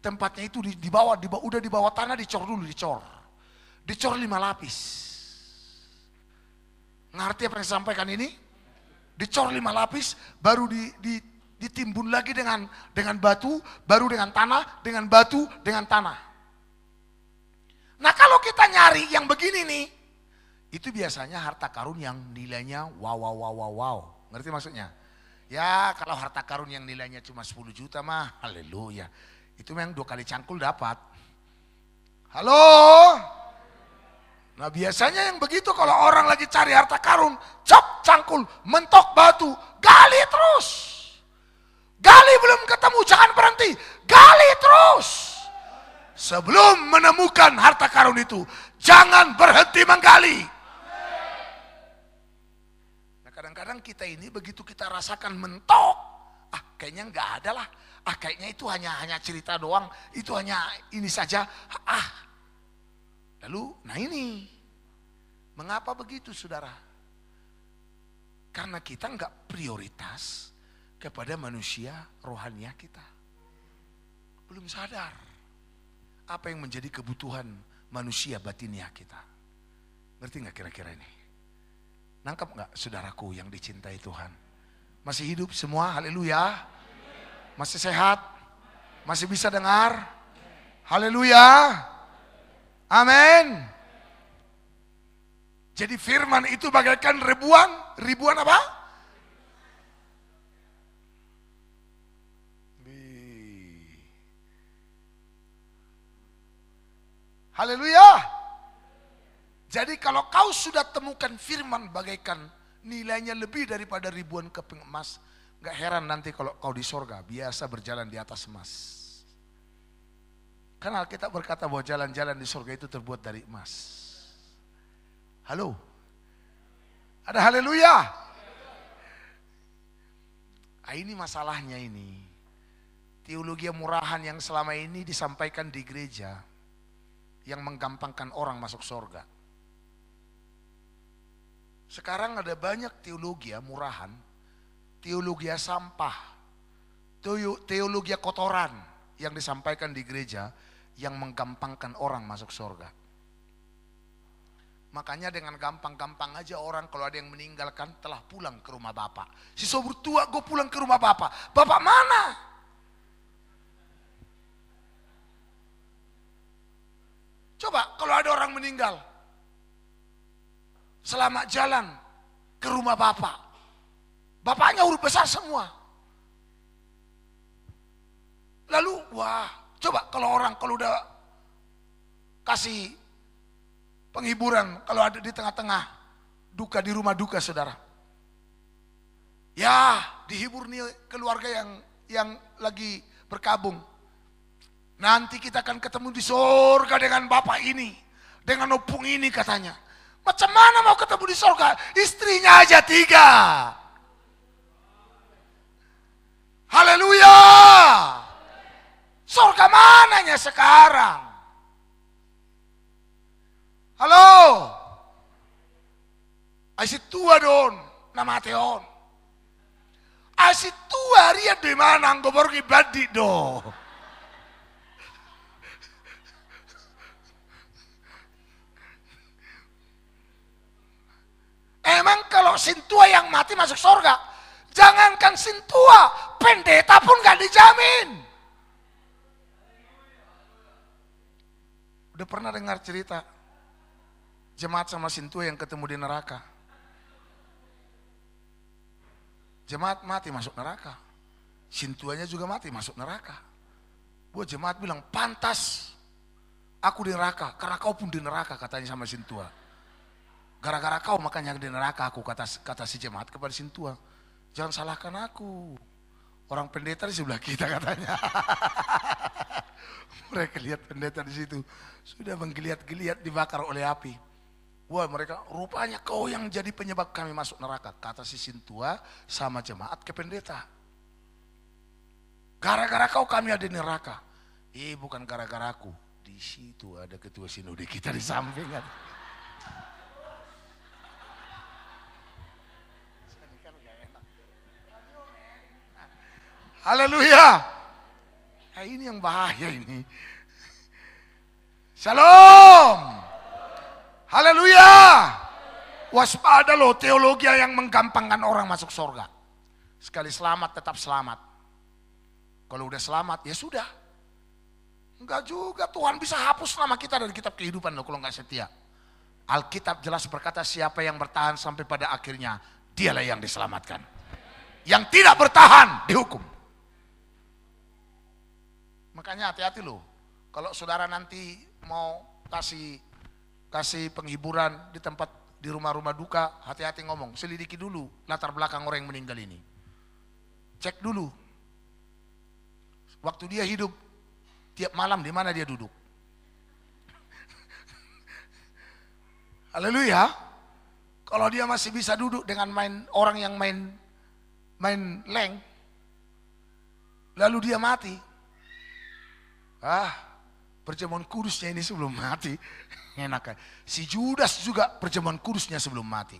Tempatnya itu dibawa, dibawa, udah dibawa tanah dicor dulu, dicor. Dicor lima lapis. Ngerti apa yang saya sampaikan ini? dicor lima lapis, baru di, di, ditimbun lagi dengan dengan batu, baru dengan tanah, dengan batu, dengan tanah. Nah kalau kita nyari yang begini nih, itu biasanya harta karun yang nilainya wow wow wow wow wow. Ngerti maksudnya? Ya kalau harta karun yang nilainya cuma 10 juta mah, haleluya. Itu memang dua kali cangkul dapat. Halo? Nah biasanya yang begitu kalau orang lagi cari harta karun, cap cangkul, mentok batu, gali terus. Gali belum ketemu, jangan berhenti. Gali terus. Sebelum menemukan harta karun itu, jangan berhenti menggali. Nah kadang-kadang kita ini begitu kita rasakan mentok, ah kayaknya nggak ada lah. Ah kayaknya itu hanya hanya cerita doang, itu hanya ini saja. Ah Lalu, nah ini, mengapa begitu saudara? Karena kita nggak prioritas kepada manusia rohania kita. Belum sadar apa yang menjadi kebutuhan manusia batinia kita. Ngerti nggak kira-kira ini? Nangkap nggak saudaraku yang dicintai Tuhan? Masih hidup semua, haleluya. Masih sehat? Masih bisa dengar? Haleluya. Amin. Jadi firman itu bagaikan ribuan, ribuan apa? Haleluya. Jadi kalau kau sudah temukan firman bagaikan nilainya lebih daripada ribuan keping emas, nggak heran nanti kalau kau di sorga biasa berjalan di atas emas. Karena kita berkata bahwa jalan-jalan di surga itu terbuat dari emas. Halo? Ada haleluya? Nah, ini masalahnya ini. Teologi murahan yang selama ini disampaikan di gereja yang menggampangkan orang masuk surga. Sekarang ada banyak teologi murahan, teologi sampah, teologi kotoran yang disampaikan di gereja yang menggampangkan orang masuk surga. Makanya dengan gampang-gampang aja orang kalau ada yang meninggalkan telah pulang ke rumah bapak. Si sobur tua gue pulang ke rumah bapak. Bapak mana? Coba kalau ada orang meninggal. Selamat jalan ke rumah bapak. Bapaknya huruf besar semua. Lalu, wah Coba kalau orang kalau udah kasih penghiburan kalau ada di tengah-tengah duka di rumah duka saudara. Ya, dihibur nih keluarga yang yang lagi berkabung. Nanti kita akan ketemu di surga dengan bapak ini, dengan opung ini katanya. Macam mana mau ketemu di surga Istrinya aja tiga. Haleluya. Surga mananya sekarang? Halo? Aisy tua don, nama teon. Asyik tua ria di mana anggobor kibadi do. Emang kalau sintua yang mati masuk surga, jangankan sintua, pendeta pun gak dijamin. Udah pernah dengar cerita jemaat sama sintua yang ketemu di neraka? Jemaat mati masuk neraka. Sintuanya juga mati masuk neraka. Buat jemaat bilang, pantas aku di neraka, karena kau pun di neraka katanya sama sintua. Gara-gara kau makanya di neraka aku kata, kata si jemaat kepada sintua. Jangan salahkan aku. Orang pendeta di sebelah kita katanya. Mereka lihat pendeta di situ sudah menggeliat-geliat dibakar oleh api. Wah mereka rupanya kau yang jadi penyebab kami masuk neraka. Kata si Sintua sama jemaat ke pendeta. Gara-gara kau kami ada di neraka. Eh bukan gara-gara aku. Di situ ada ketua sinode kita di samping. Haleluya. Nah, ini yang bahaya ini. Shalom. Haleluya. Waspada loh teologi yang menggampangkan orang masuk surga. Sekali selamat tetap selamat. Kalau udah selamat ya sudah. Enggak juga Tuhan bisa hapus nama kita dari kitab kehidupan loh kalau enggak setia. Alkitab jelas berkata siapa yang bertahan sampai pada akhirnya dialah yang diselamatkan. Yang tidak bertahan dihukum. Makanya hati-hati loh. Kalau saudara nanti mau kasih kasih penghiburan di tempat di rumah-rumah duka, hati-hati ngomong, selidiki dulu latar belakang orang yang meninggal ini. Cek dulu. Waktu dia hidup, tiap malam di mana dia duduk? Haleluya. Kalau dia masih bisa duduk dengan main orang yang main main leng, lalu dia mati, Ah, perjamuan kudusnya ini sebelum mati. Enak kan? Si Judas juga perjamuan kudusnya sebelum mati.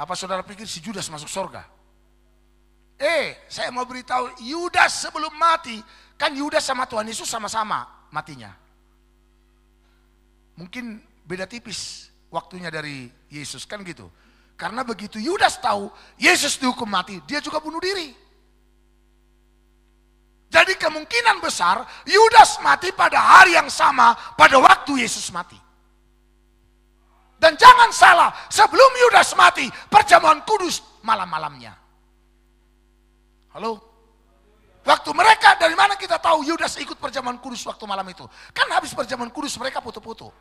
Apa saudara pikir si Judas masuk sorga? Eh, saya mau beritahu Yudas sebelum mati, kan Yudas sama Tuhan Yesus sama-sama matinya. Mungkin beda tipis waktunya dari Yesus kan gitu. Karena begitu Yudas tahu Yesus dihukum mati, dia juga bunuh diri. Jadi kemungkinan besar Yudas mati pada hari yang sama pada waktu Yesus mati. Dan jangan salah, sebelum Yudas mati, perjamuan kudus malam-malamnya. Halo? Waktu mereka, dari mana kita tahu Yudas ikut perjamuan kudus waktu malam itu? Kan habis perjamuan kudus mereka foto-foto.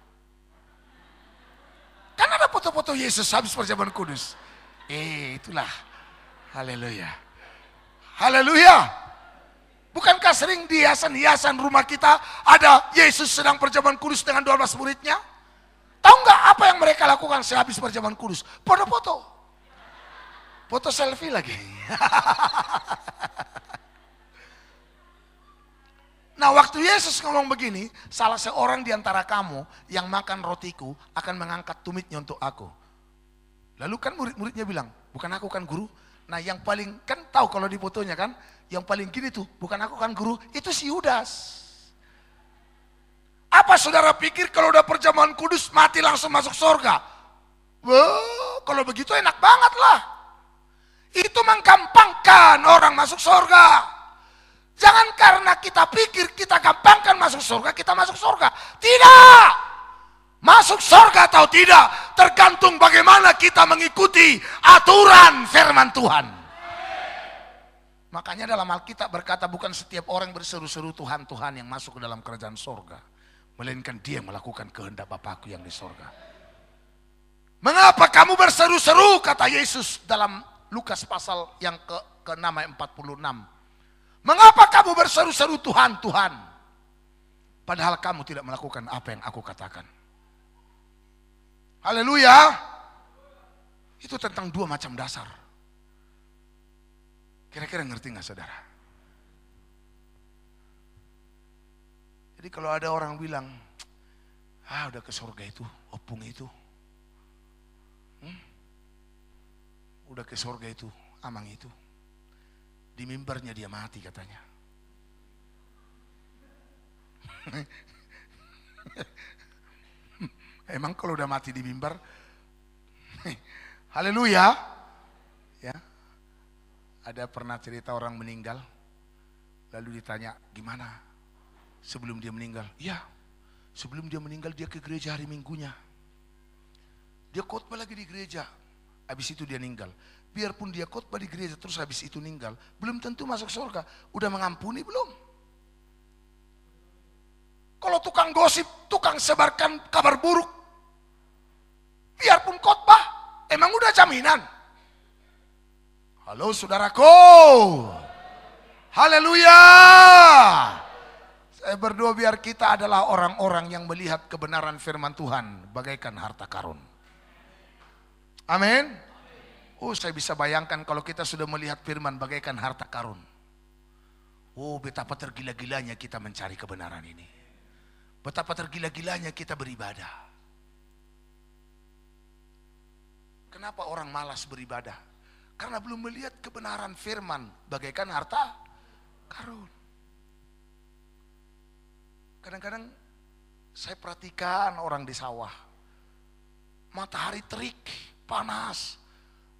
Kan ada foto-foto Yesus habis perjamuan kudus. Eh, itulah. Haleluya. Haleluya. Bukankah sering di hiasan-hiasan rumah kita ada Yesus sedang perjamuan kudus dengan 12 muridnya? Tahu nggak apa yang mereka lakukan sehabis perjamuan kudus? Foto-foto. Foto selfie lagi. nah waktu Yesus ngomong begini, salah seorang di antara kamu yang makan rotiku akan mengangkat tumitnya untuk aku. Lalu kan murid-muridnya bilang, bukan aku kan guru, Nah yang paling, kan tahu kalau di fotonya kan, yang paling gini tuh, bukan aku kan guru, itu si Yudas. Apa saudara pikir kalau udah perjamuan kudus mati langsung masuk surga? Wow, kalau begitu enak banget lah. Itu menggampangkan orang masuk surga. Jangan karena kita pikir kita gampangkan masuk surga, kita masuk surga. Tidak! Masuk surga atau tidak tergantung bagaimana kita mengikuti aturan firman Tuhan. Makanya dalam Alkitab berkata bukan setiap orang berseru-seru Tuhan Tuhan yang masuk ke dalam kerajaan sorga melainkan dia melakukan kehendak Bapakku yang di sorga. Mengapa kamu berseru-seru kata Yesus dalam Lukas pasal yang ke ke ayat 46. Mengapa kamu berseru-seru Tuhan, Tuhan? Padahal kamu tidak melakukan apa yang aku katakan. Haleluya. Itu tentang dua macam dasar. Kira-kira ngerti nggak saudara? Jadi kalau ada orang bilang, ah udah ke surga itu, opung itu. Hmm? Udah ke surga itu, amang itu. Di mimbarnya dia mati katanya. Emang kalau udah mati di mimbar, haleluya. Ya. Ada pernah cerita orang meninggal, lalu ditanya, gimana sebelum dia meninggal? Ya, sebelum dia meninggal dia ke gereja hari minggunya. Dia khotbah lagi di gereja, habis itu dia meninggal. Biarpun dia khotbah di gereja terus habis itu meninggal, belum tentu masuk surga. Udah mengampuni belum? Kalau tukang gosip, tukang sebarkan kabar buruk, Biarpun khotbah, emang udah jaminan. Halo saudaraku. Haleluya. Saya berdoa biar kita adalah orang-orang yang melihat kebenaran firman Tuhan bagaikan harta karun. Amin. Oh, saya bisa bayangkan kalau kita sudah melihat firman bagaikan harta karun. Oh, betapa tergila-gilanya kita mencari kebenaran ini. Betapa tergila-gilanya kita beribadah. Kenapa orang malas beribadah? Karena belum melihat kebenaran firman bagaikan harta karun. Kadang-kadang saya perhatikan orang di sawah. Matahari terik, panas.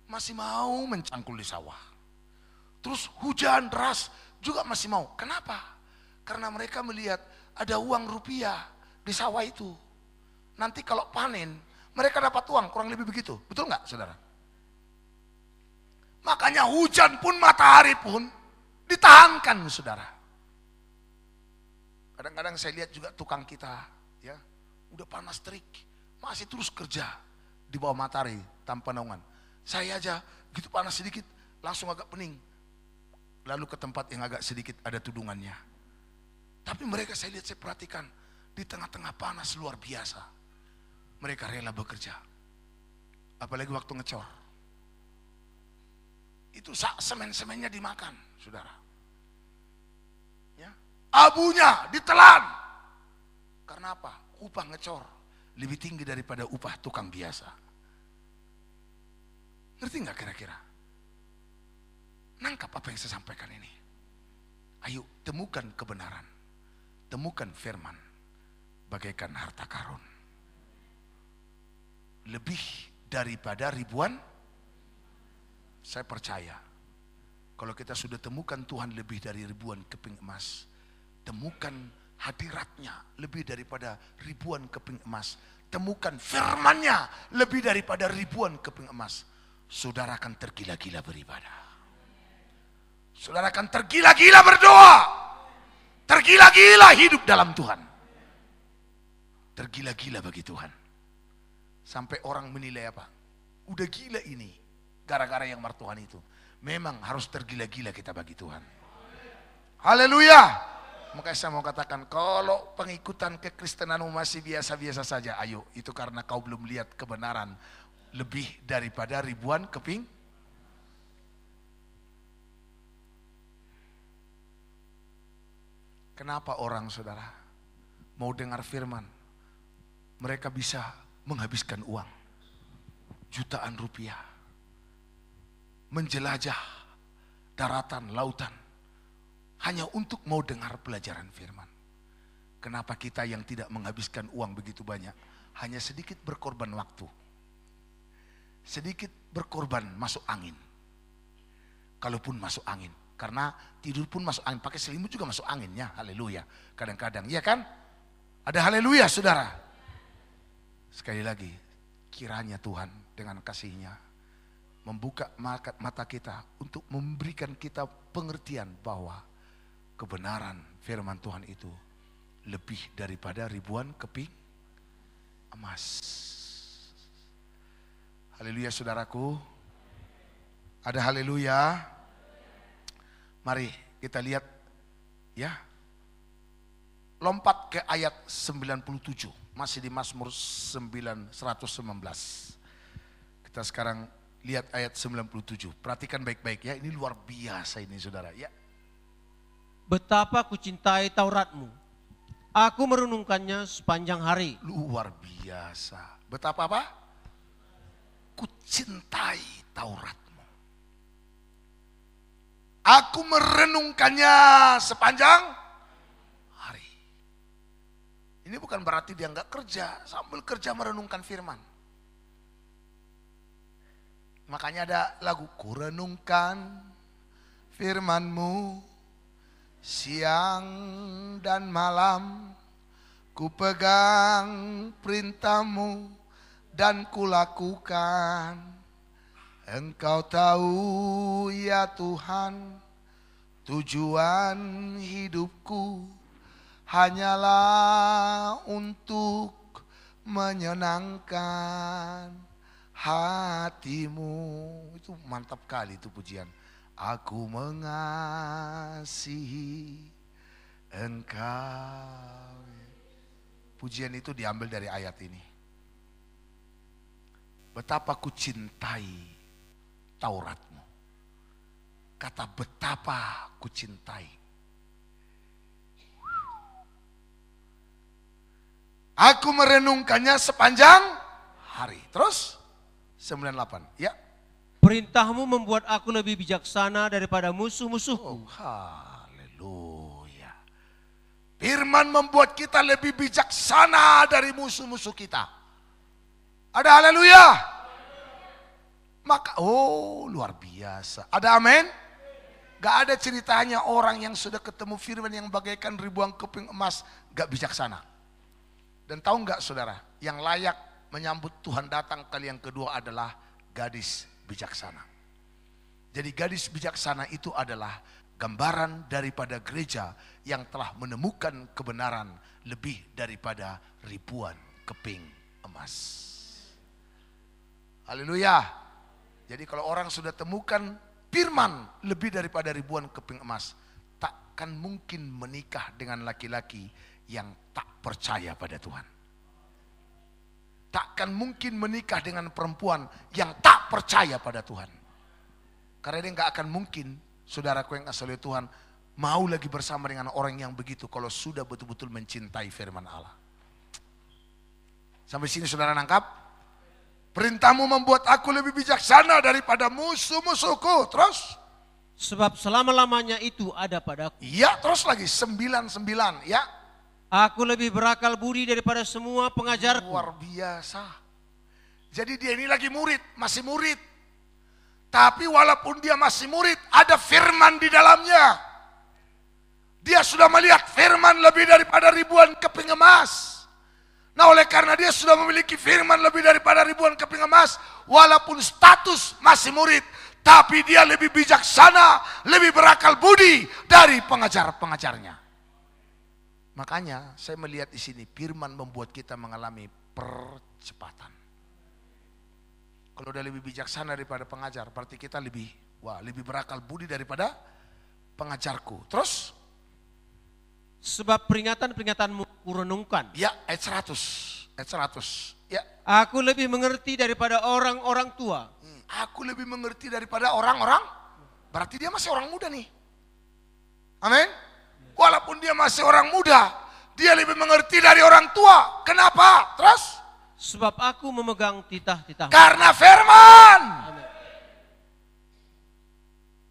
Masih mau mencangkul di sawah. Terus hujan deras juga masih mau. Kenapa? Karena mereka melihat ada uang rupiah di sawah itu. Nanti kalau panen, mereka dapat uang, kurang lebih begitu. Betul nggak saudara? Makanya hujan pun matahari pun ditahankan saudara. Kadang-kadang saya lihat juga tukang kita ya udah panas terik masih terus kerja di bawah matahari tanpa naungan. Saya aja gitu panas sedikit langsung agak pening. Lalu ke tempat yang agak sedikit ada tudungannya. Tapi mereka saya lihat saya perhatikan di tengah-tengah panas luar biasa mereka rela bekerja. Apalagi waktu ngecor. Itu sak semen-semennya dimakan, saudara. Ya. Abunya ditelan. Karena apa? Upah ngecor lebih tinggi daripada upah tukang biasa. Ngerti nggak kira-kira? Nangkap apa yang saya sampaikan ini. Ayo temukan kebenaran. Temukan firman. Bagaikan harta karun lebih daripada ribuan, saya percaya kalau kita sudah temukan Tuhan lebih dari ribuan keping emas, temukan hadiratnya lebih daripada ribuan keping emas, temukan firmannya lebih daripada ribuan keping emas, saudara akan tergila-gila beribadah. Saudara akan tergila-gila berdoa. Tergila-gila hidup dalam Tuhan. Tergila-gila bagi Tuhan. Sampai orang menilai apa? Udah gila ini. Gara-gara yang mertuhan itu. Memang harus tergila-gila kita bagi Tuhan. Haleluya. Makanya saya mau katakan, kalau pengikutan kekristenanmu masih biasa-biasa saja, ayo. Itu karena kau belum lihat kebenaran lebih daripada ribuan keping. Kenapa orang saudara mau dengar firman? Mereka bisa menghabiskan uang. Jutaan rupiah. Menjelajah daratan, lautan. Hanya untuk mau dengar pelajaran firman. Kenapa kita yang tidak menghabiskan uang begitu banyak, hanya sedikit berkorban waktu. Sedikit berkorban masuk angin. Kalaupun masuk angin, karena tidur pun masuk angin, pakai selimut juga masuk anginnya. Haleluya. Kadang-kadang, ya kan? Ada haleluya, saudara. Sekali lagi, kiranya Tuhan dengan kasihnya membuka mata kita untuk memberikan kita pengertian bahwa kebenaran firman Tuhan itu lebih daripada ribuan keping emas. Haleluya saudaraku. Ada haleluya. Mari kita lihat ya. Lompat ke ayat 97 masih di Mazmur 9 119. Kita sekarang lihat ayat 97. Perhatikan baik-baik ya, ini luar biasa ini Saudara ya. Betapa ku cintai Tauratmu. Aku merenungkannya sepanjang hari. Luar biasa. Betapa apa? Ku cintai Tauratmu. Aku merenungkannya sepanjang ini bukan berarti dia nggak kerja, sambil kerja merenungkan firman. Makanya ada lagu, Kurenungkan firmanmu siang dan malam, ku pegang perintahmu dan kulakukan. Engkau tahu ya Tuhan tujuan hidupku hanyalah untuk menyenangkan hatimu. Itu mantap kali itu pujian. Aku mengasihi engkau. Pujian itu diambil dari ayat ini. Betapa ku cintai Tauratmu. Kata betapa ku cintai Aku merenungkannya sepanjang hari. Terus 98. Ya. Perintahmu membuat aku lebih bijaksana daripada musuh-musuhku. Oh, haleluya. Firman membuat kita lebih bijaksana dari musuh-musuh kita. Ada haleluya. Maka oh luar biasa. Ada amin? Gak ada ceritanya orang yang sudah ketemu firman yang bagaikan ribuan keping emas gak bijaksana. Dan tahu nggak saudara, yang layak menyambut Tuhan datang kali yang kedua adalah gadis bijaksana. Jadi gadis bijaksana itu adalah gambaran daripada gereja yang telah menemukan kebenaran lebih daripada ribuan keping emas. Haleluya. Jadi kalau orang sudah temukan firman lebih daripada ribuan keping emas, takkan mungkin menikah dengan laki-laki yang tak percaya pada Tuhan. Takkan mungkin menikah dengan perempuan yang tak percaya pada Tuhan. Karena dia nggak akan mungkin, saudaraku yang asal Tuhan, mau lagi bersama dengan orang yang begitu kalau sudah betul-betul mencintai firman Allah. Sampai sini saudara nangkap? Perintahmu membuat aku lebih bijaksana daripada musuh-musuhku. Terus? Sebab selama-lamanya itu ada padaku. iya terus lagi. Sembilan-sembilan. Ya, Aku lebih berakal budi daripada semua pengajar. Luar biasa. Jadi dia ini lagi murid, masih murid. Tapi walaupun dia masih murid, ada firman di dalamnya. Dia sudah melihat firman lebih daripada ribuan keping emas. Nah oleh karena dia sudah memiliki firman lebih daripada ribuan keping emas, walaupun status masih murid, tapi dia lebih bijaksana, lebih berakal budi dari pengajar-pengajarnya. Makanya saya melihat di sini firman membuat kita mengalami percepatan. Kalau udah lebih bijaksana daripada pengajar, berarti kita lebih wah, lebih berakal budi daripada pengajarku. Terus sebab peringatan-peringatanmu kurenungkan. Ya, ayat 100. Ayat 100. Ya. Aku lebih mengerti daripada orang-orang tua. Hmm, aku lebih mengerti daripada orang-orang. Berarti dia masih orang muda nih. Amin. Walaupun dia masih orang muda, dia lebih mengerti dari orang tua. Kenapa? Terus? Sebab aku memegang titah-titah. Karena firman.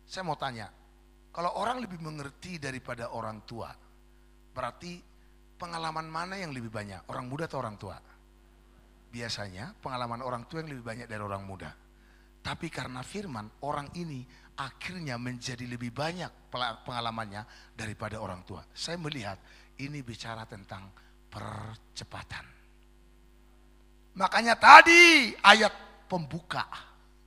Saya mau tanya, kalau orang lebih mengerti daripada orang tua, berarti pengalaman mana yang lebih banyak? Orang muda atau orang tua? Biasanya pengalaman orang tua yang lebih banyak dari orang muda. Tapi karena firman, orang ini akhirnya menjadi lebih banyak pengalamannya daripada orang tua. Saya melihat ini bicara tentang percepatan. Makanya tadi ayat pembuka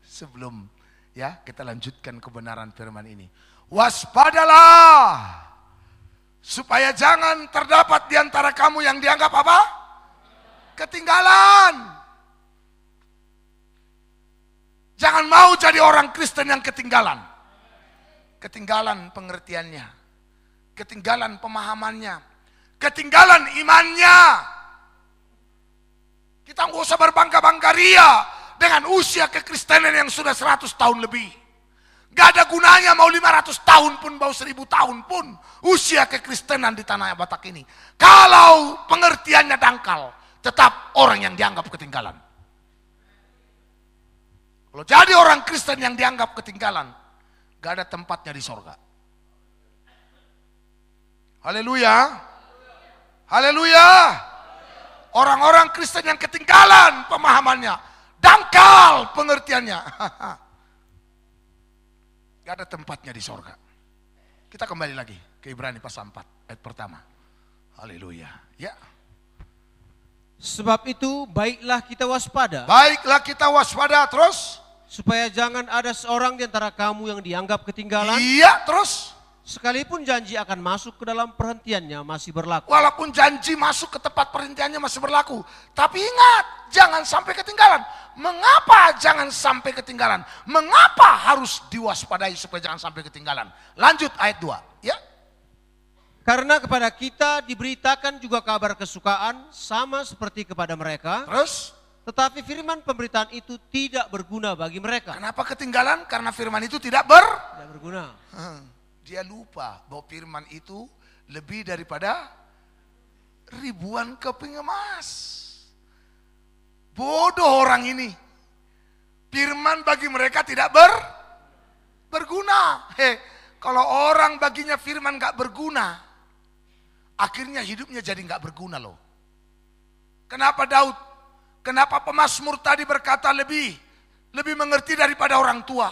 sebelum ya kita lanjutkan kebenaran firman ini. Waspadalah supaya jangan terdapat di antara kamu yang dianggap apa? Ketinggalan. Jangan mau jadi orang Kristen yang ketinggalan. Ketinggalan pengertiannya. Ketinggalan pemahamannya. Ketinggalan imannya. Kita nggak usah berbangga-bangga ria dengan usia kekristenan yang sudah 100 tahun lebih. Gak ada gunanya mau 500 tahun pun, mau 1000 tahun pun. Usia kekristenan di tanah Batak ini. Kalau pengertiannya dangkal, tetap orang yang dianggap ketinggalan. Kalau jadi orang Kristen yang dianggap ketinggalan, gak ada tempatnya di sorga. Haleluya. Haleluya. Orang-orang Kristen yang ketinggalan pemahamannya, dangkal pengertiannya. Gak ada tempatnya di sorga. Kita kembali lagi ke Ibrani pasal 4 ayat pertama. Haleluya. Ya. Sebab itu baiklah kita waspada. Baiklah kita waspada terus supaya jangan ada seorang di antara kamu yang dianggap ketinggalan. Iya, terus sekalipun janji akan masuk ke dalam perhentiannya masih berlaku. Walaupun janji masuk ke tempat perhentiannya masih berlaku, tapi ingat, jangan sampai ketinggalan. Mengapa jangan sampai ketinggalan? Mengapa harus diwaspadai supaya jangan sampai ketinggalan? Lanjut ayat 2, ya. Karena kepada kita diberitakan juga kabar kesukaan sama seperti kepada mereka. Terus tetapi firman pemberitaan itu tidak berguna bagi mereka. Kenapa ketinggalan? Karena firman itu tidak ber tidak berguna. Hmm, dia lupa bahwa firman itu lebih daripada ribuan keping emas. Bodoh orang ini. Firman bagi mereka tidak ber berguna. Hei, kalau orang baginya firman gak berguna, akhirnya hidupnya jadi gak berguna loh. Kenapa Daud Kenapa pemasmur tadi berkata lebih lebih mengerti daripada orang tua,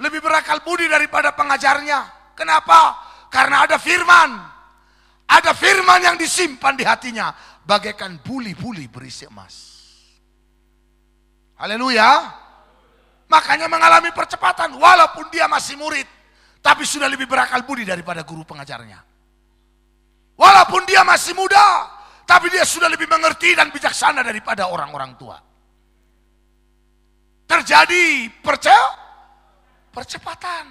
lebih berakal budi daripada pengajarnya? Kenapa? Karena ada firman. Ada firman yang disimpan di hatinya bagaikan buli-buli berisi emas. Haleluya. Makanya mengalami percepatan walaupun dia masih murid. Tapi sudah lebih berakal budi daripada guru pengajarnya. Walaupun dia masih muda, tapi dia sudah lebih mengerti dan bijaksana daripada orang-orang tua. Terjadi percaya percepatan.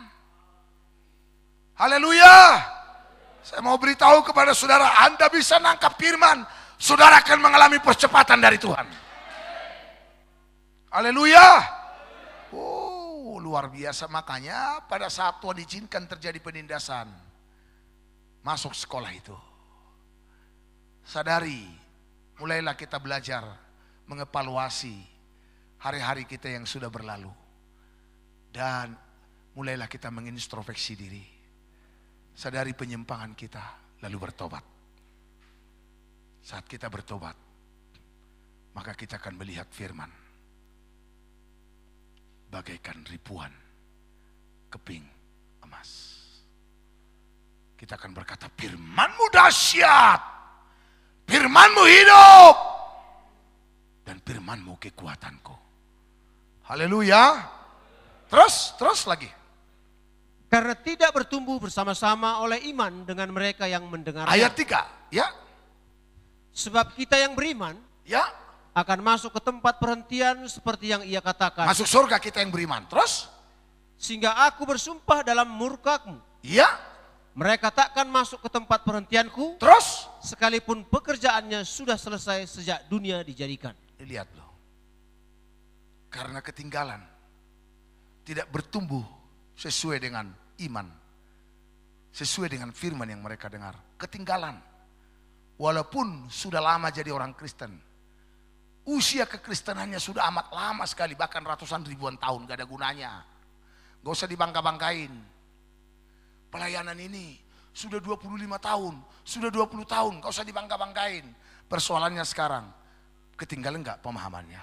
Haleluya. Saya mau beritahu kepada saudara, Anda bisa nangkap firman, saudara akan mengalami percepatan dari Tuhan. Haleluya. Oh, luar biasa makanya pada saat Tuhan izinkan terjadi penindasan masuk sekolah itu sadari, mulailah kita belajar mengevaluasi hari-hari kita yang sudah berlalu. Dan mulailah kita mengintrospeksi diri. Sadari penyimpangan kita, lalu bertobat. Saat kita bertobat, maka kita akan melihat firman. Bagaikan ribuan keping emas. Kita akan berkata firmanmu dahsyat Firmanmu hidup. Dan firmanmu kekuatanku. Haleluya. Terus, terus lagi. Karena tidak bertumbuh bersama-sama oleh iman dengan mereka yang mendengar. Ayat 3, ya. Sebab kita yang beriman, ya, akan masuk ke tempat perhentian seperti yang ia katakan. Masuk surga kita yang beriman. Terus? Sehingga aku bersumpah dalam murkamu. Ya mereka takkan masuk ke tempat perhentianku. Terus? Sekalipun pekerjaannya sudah selesai sejak dunia dijadikan. Lihat loh. Karena ketinggalan. Tidak bertumbuh sesuai dengan iman. Sesuai dengan firman yang mereka dengar. Ketinggalan. Walaupun sudah lama jadi orang Kristen. Usia kekristenannya sudah amat lama sekali. Bahkan ratusan ribuan tahun. Gak ada gunanya. Gak usah dibangka-bangkain pelayanan ini. Sudah 25 tahun, sudah 20 tahun, kau usah dibangga-banggain. Persoalannya sekarang, ketinggalan nggak pemahamannya?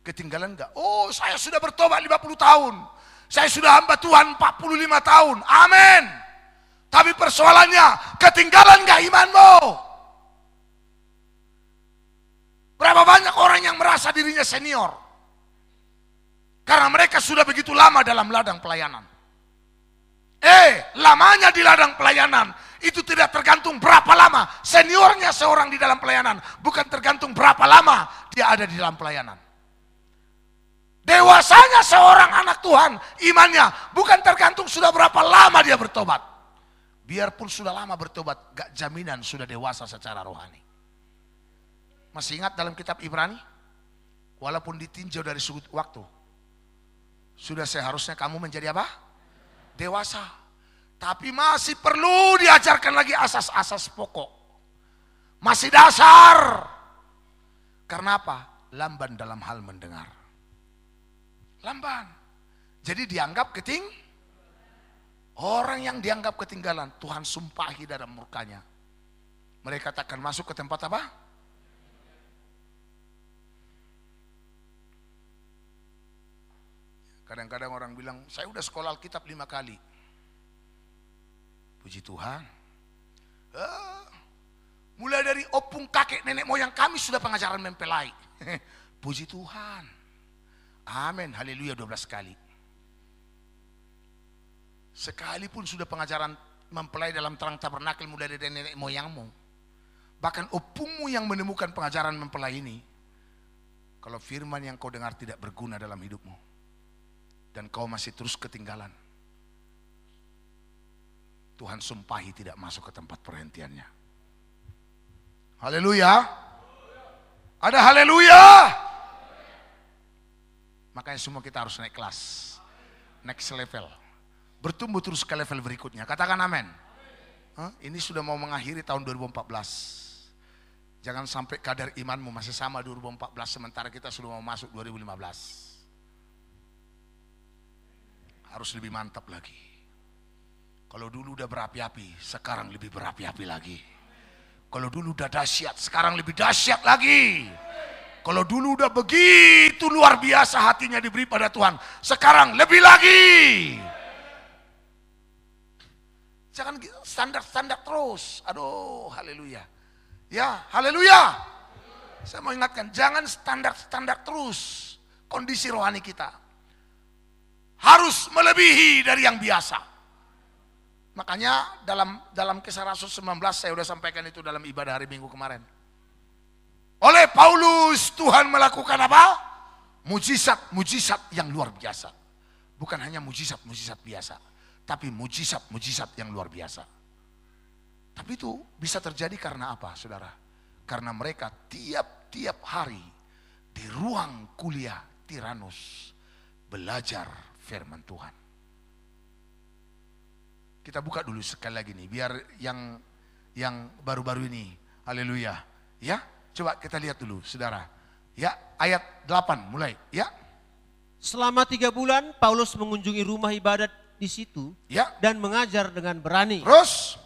Ketinggalan nggak? Oh, saya sudah bertobat 50 tahun. Saya sudah hamba Tuhan 45 tahun. Amin. Tapi persoalannya, ketinggalan nggak imanmu? Berapa banyak orang yang merasa dirinya senior? Karena mereka sudah begitu lama dalam ladang pelayanan. Eh, lamanya di ladang pelayanan itu tidak tergantung berapa lama seniornya seorang di dalam pelayanan, bukan tergantung berapa lama dia ada di dalam pelayanan. Dewasanya seorang anak Tuhan, imannya bukan tergantung sudah berapa lama dia bertobat. Biarpun sudah lama bertobat, gak jaminan sudah dewasa secara rohani. Masih ingat dalam kitab Ibrani? Walaupun ditinjau dari sudut waktu, sudah seharusnya kamu menjadi apa? dewasa. Tapi masih perlu diajarkan lagi asas-asas pokok. Masih dasar. Karena apa? Lamban dalam hal mendengar. Lamban. Jadi dianggap keting. Orang yang dianggap ketinggalan, Tuhan sumpahi dalam murkanya. Mereka takkan masuk ke tempat apa? Kadang-kadang orang bilang, saya udah sekolah Alkitab lima kali. Puji Tuhan. Ah, mulai dari opung kakek nenek moyang kami sudah pengajaran mempelai. Puji Tuhan. Amin. Haleluya 12 kali. Sekalipun sudah pengajaran mempelai dalam terang tabernakel mulai dari nenek moyangmu. Bahkan opungmu yang menemukan pengajaran mempelai ini. Kalau firman yang kau dengar tidak berguna dalam hidupmu dan kau masih terus ketinggalan. Tuhan sumpahi tidak masuk ke tempat perhentiannya. Haleluya. Ada haleluya. Makanya semua kita harus naik kelas. Next level. Bertumbuh terus ke level berikutnya. Katakan amin. Ini sudah mau mengakhiri tahun 2014. Jangan sampai kadar imanmu masih sama 2014 sementara kita sudah mau masuk 2015 harus lebih mantap lagi. Kalau dulu udah berapi-api, sekarang lebih berapi-api lagi. Kalau dulu udah dahsyat, sekarang lebih dahsyat lagi. Kalau dulu udah begitu luar biasa hatinya diberi pada Tuhan, sekarang lebih lagi. Jangan standar-standar terus. Aduh, haleluya. Ya, haleluya. Saya mau ingatkan, jangan standar-standar terus kondisi rohani kita harus melebihi dari yang biasa. Makanya dalam dalam kisah Rasul 19 saya sudah sampaikan itu dalam ibadah hari Minggu kemarin. Oleh Paulus Tuhan melakukan apa? Mujizat-mujizat yang luar biasa. Bukan hanya mujizat-mujizat biasa, tapi mujizat-mujizat yang luar biasa. Tapi itu bisa terjadi karena apa, Saudara? Karena mereka tiap-tiap hari di ruang kuliah Tiranus belajar firman Tuhan. Kita buka dulu sekali lagi nih, biar yang yang baru-baru ini, haleluya. Ya, coba kita lihat dulu saudara. Ya, ayat 8 mulai, ya. Selama tiga bulan Paulus mengunjungi rumah ibadat di situ ya. dan mengajar dengan berani. Terus?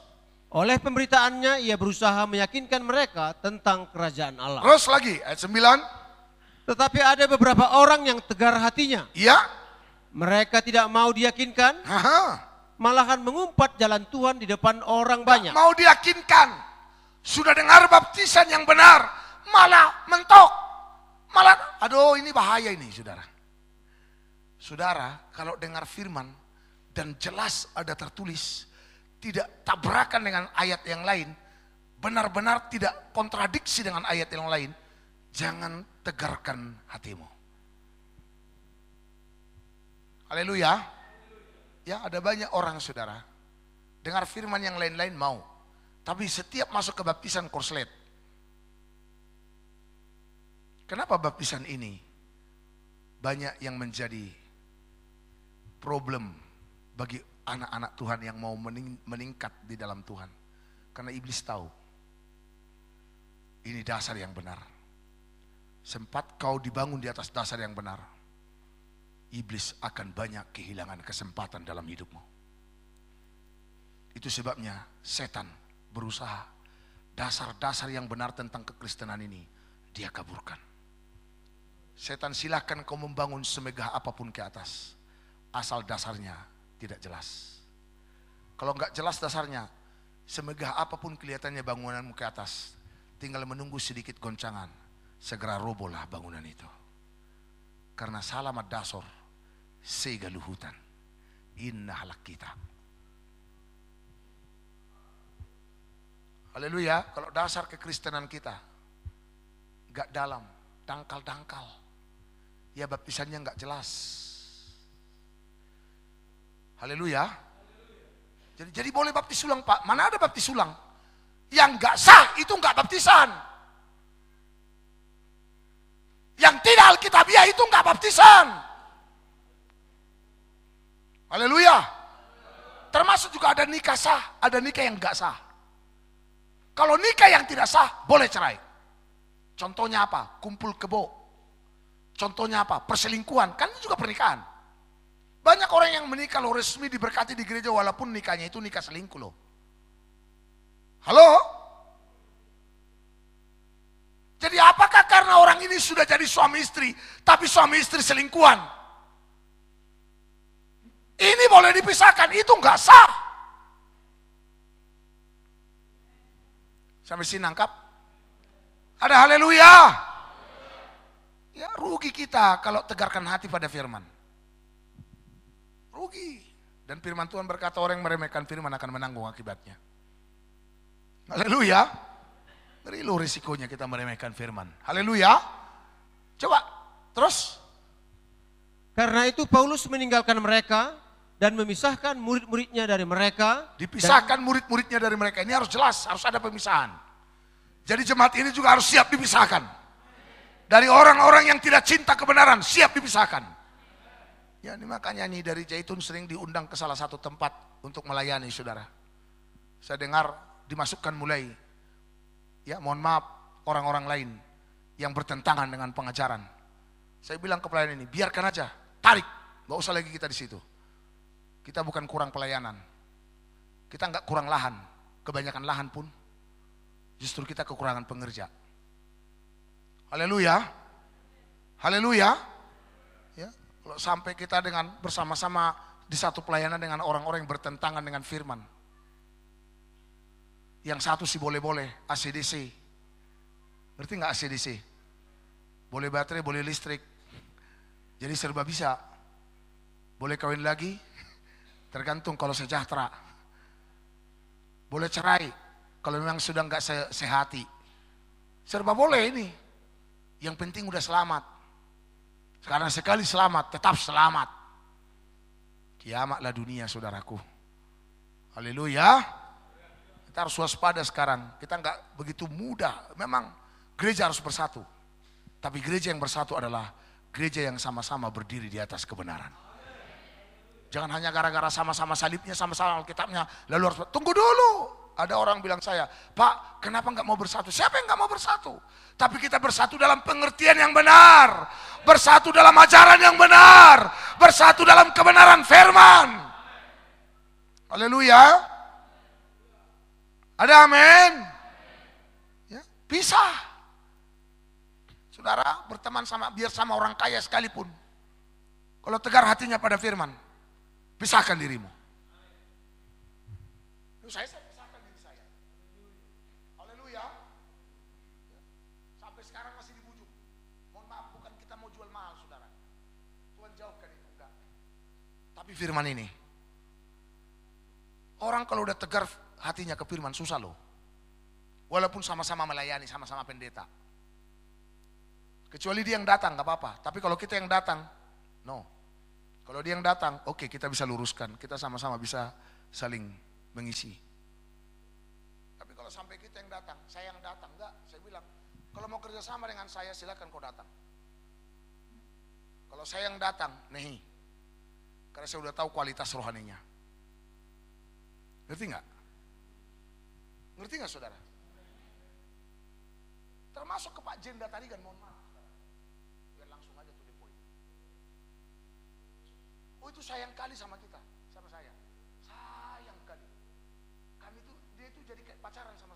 Oleh pemberitaannya ia berusaha meyakinkan mereka tentang kerajaan Allah. Terus lagi ayat 9. Tetapi ada beberapa orang yang tegar hatinya. Iya. Mereka tidak mau diyakinkan. Aha. Malahan mengumpat jalan Tuhan di depan orang banyak. Mau diyakinkan. Sudah dengar baptisan yang benar, malah mentok. Malah aduh ini bahaya ini Saudara. Saudara, kalau dengar firman dan jelas ada tertulis tidak tabrakan dengan ayat yang lain, benar-benar tidak kontradiksi dengan ayat yang lain, jangan tegarkan hatimu. Haleluya. Ya, ada banyak orang saudara. Dengar firman yang lain-lain mau. Tapi setiap masuk ke baptisan korslet. Kenapa baptisan ini banyak yang menjadi problem bagi anak-anak Tuhan yang mau meningkat di dalam Tuhan? Karena iblis tahu ini dasar yang benar. Sempat kau dibangun di atas dasar yang benar iblis akan banyak kehilangan kesempatan dalam hidupmu. Itu sebabnya setan berusaha dasar-dasar yang benar tentang kekristenan ini dia kaburkan. Setan silahkan kau membangun semegah apapun ke atas. Asal dasarnya tidak jelas. Kalau nggak jelas dasarnya, semegah apapun kelihatannya bangunanmu ke atas, tinggal menunggu sedikit goncangan, segera robohlah bangunan itu. Karena salamat dasar segaluhutan. Inna halak kita. Haleluya, kalau dasar kekristenan kita, gak dalam, dangkal-dangkal. Ya baptisannya gak jelas. Haleluya. Jadi, jadi boleh baptis ulang pak, mana ada baptis ulang? Yang gak sah itu gak baptisan. Yang tidak Alkitabiah ya, itu baptisan. baptisan. Haleluya. Termasuk juga ada nikah sah, ada nikah yang enggak sah. Kalau nikah yang tidak sah, boleh cerai. Contohnya apa? Kumpul kebo. Contohnya apa? Perselingkuhan. Kan itu juga pernikahan. Banyak orang yang menikah loh resmi diberkati di gereja walaupun nikahnya itu nikah selingkuh loh. Halo? Jadi apakah karena orang ini sudah jadi suami istri, tapi suami istri selingkuhan? Ini boleh dipisahkan, itu nggak sah. Sampai sini nangkap? Ada haleluya. Ya rugi kita kalau tegarkan hati pada firman. Rugi. Dan firman Tuhan berkata orang yang meremehkan firman akan menanggung akibatnya. Haleluya. Beri lu risikonya kita meremehkan firman. Haleluya. Coba, terus. Karena itu Paulus meninggalkan mereka, dan memisahkan murid-muridnya dari mereka. Dipisahkan murid-muridnya dari mereka. Ini harus jelas, harus ada pemisahan. Jadi jemaat ini juga harus siap dipisahkan. Dari orang-orang yang tidak cinta kebenaran, siap dipisahkan. Ya, ini makanya nih dari Jaitun sering diundang ke salah satu tempat untuk melayani saudara. Saya dengar dimasukkan mulai. Ya, mohon maaf orang-orang lain yang bertentangan dengan pengajaran. Saya bilang ke pelayan ini, biarkan aja, tarik. Gak usah lagi kita di situ. Kita bukan kurang pelayanan. Kita nggak kurang lahan. Kebanyakan lahan pun justru kita kekurangan pengerja. Haleluya. Haleluya. Ya, kalau sampai kita dengan bersama-sama di satu pelayanan dengan orang-orang yang bertentangan dengan firman. Yang satu sih boleh-boleh, ACDC. Ngerti nggak ACDC? Boleh baterai, boleh listrik. Jadi serba bisa. Boleh kawin lagi, Tergantung kalau sejahtera. Boleh cerai kalau memang sudah nggak se sehati. Serba boleh ini. Yang penting udah selamat. Sekarang sekali selamat, tetap selamat. Kiamatlah dunia saudaraku. Haleluya. Kita harus waspada sekarang. Kita nggak begitu mudah. Memang gereja harus bersatu. Tapi gereja yang bersatu adalah gereja yang sama-sama berdiri di atas kebenaran. Jangan hanya gara-gara sama-sama salibnya, sama-sama Alkitabnya. Lalu harus, tunggu dulu. Ada orang bilang saya, Pak kenapa nggak mau bersatu? Siapa yang nggak mau bersatu? Tapi kita bersatu dalam pengertian yang benar. Bersatu dalam ajaran yang benar. Bersatu dalam kebenaran firman. Haleluya. Ada amin. Ya, bisa. Saudara berteman sama biar sama orang kaya sekalipun. Kalau tegar hatinya pada firman. Pisahkan dirimu. Saya, saya pisahkan diri saya. Haleluya. Sampai sekarang masih dibujuk. Mohon maaf, bukan kita mau jual mahal, saudara. Tuhan jauhkan itu, enggak. Tapi firman ini. Orang kalau udah tegar hatinya ke firman, susah loh. Walaupun sama-sama melayani, sama-sama pendeta. Kecuali dia yang datang, gak apa-apa. Tapi kalau kita yang datang, no. Kalau dia yang datang, oke okay, kita bisa luruskan. Kita sama-sama bisa saling mengisi. Tapi kalau sampai kita yang datang, saya yang datang, enggak. Saya bilang, kalau mau kerja sama dengan saya silahkan kau datang. Kalau saya yang datang, nih. Karena saya udah tahu kualitas rohaninya. Ngerti nggak? Ngerti nggak saudara? Termasuk ke Pak Jenda tadi kan, mohon maaf. Oh itu sayang kali sama kita, sama saya. Sayang kali. Kami itu dia itu jadi kayak pacaran sama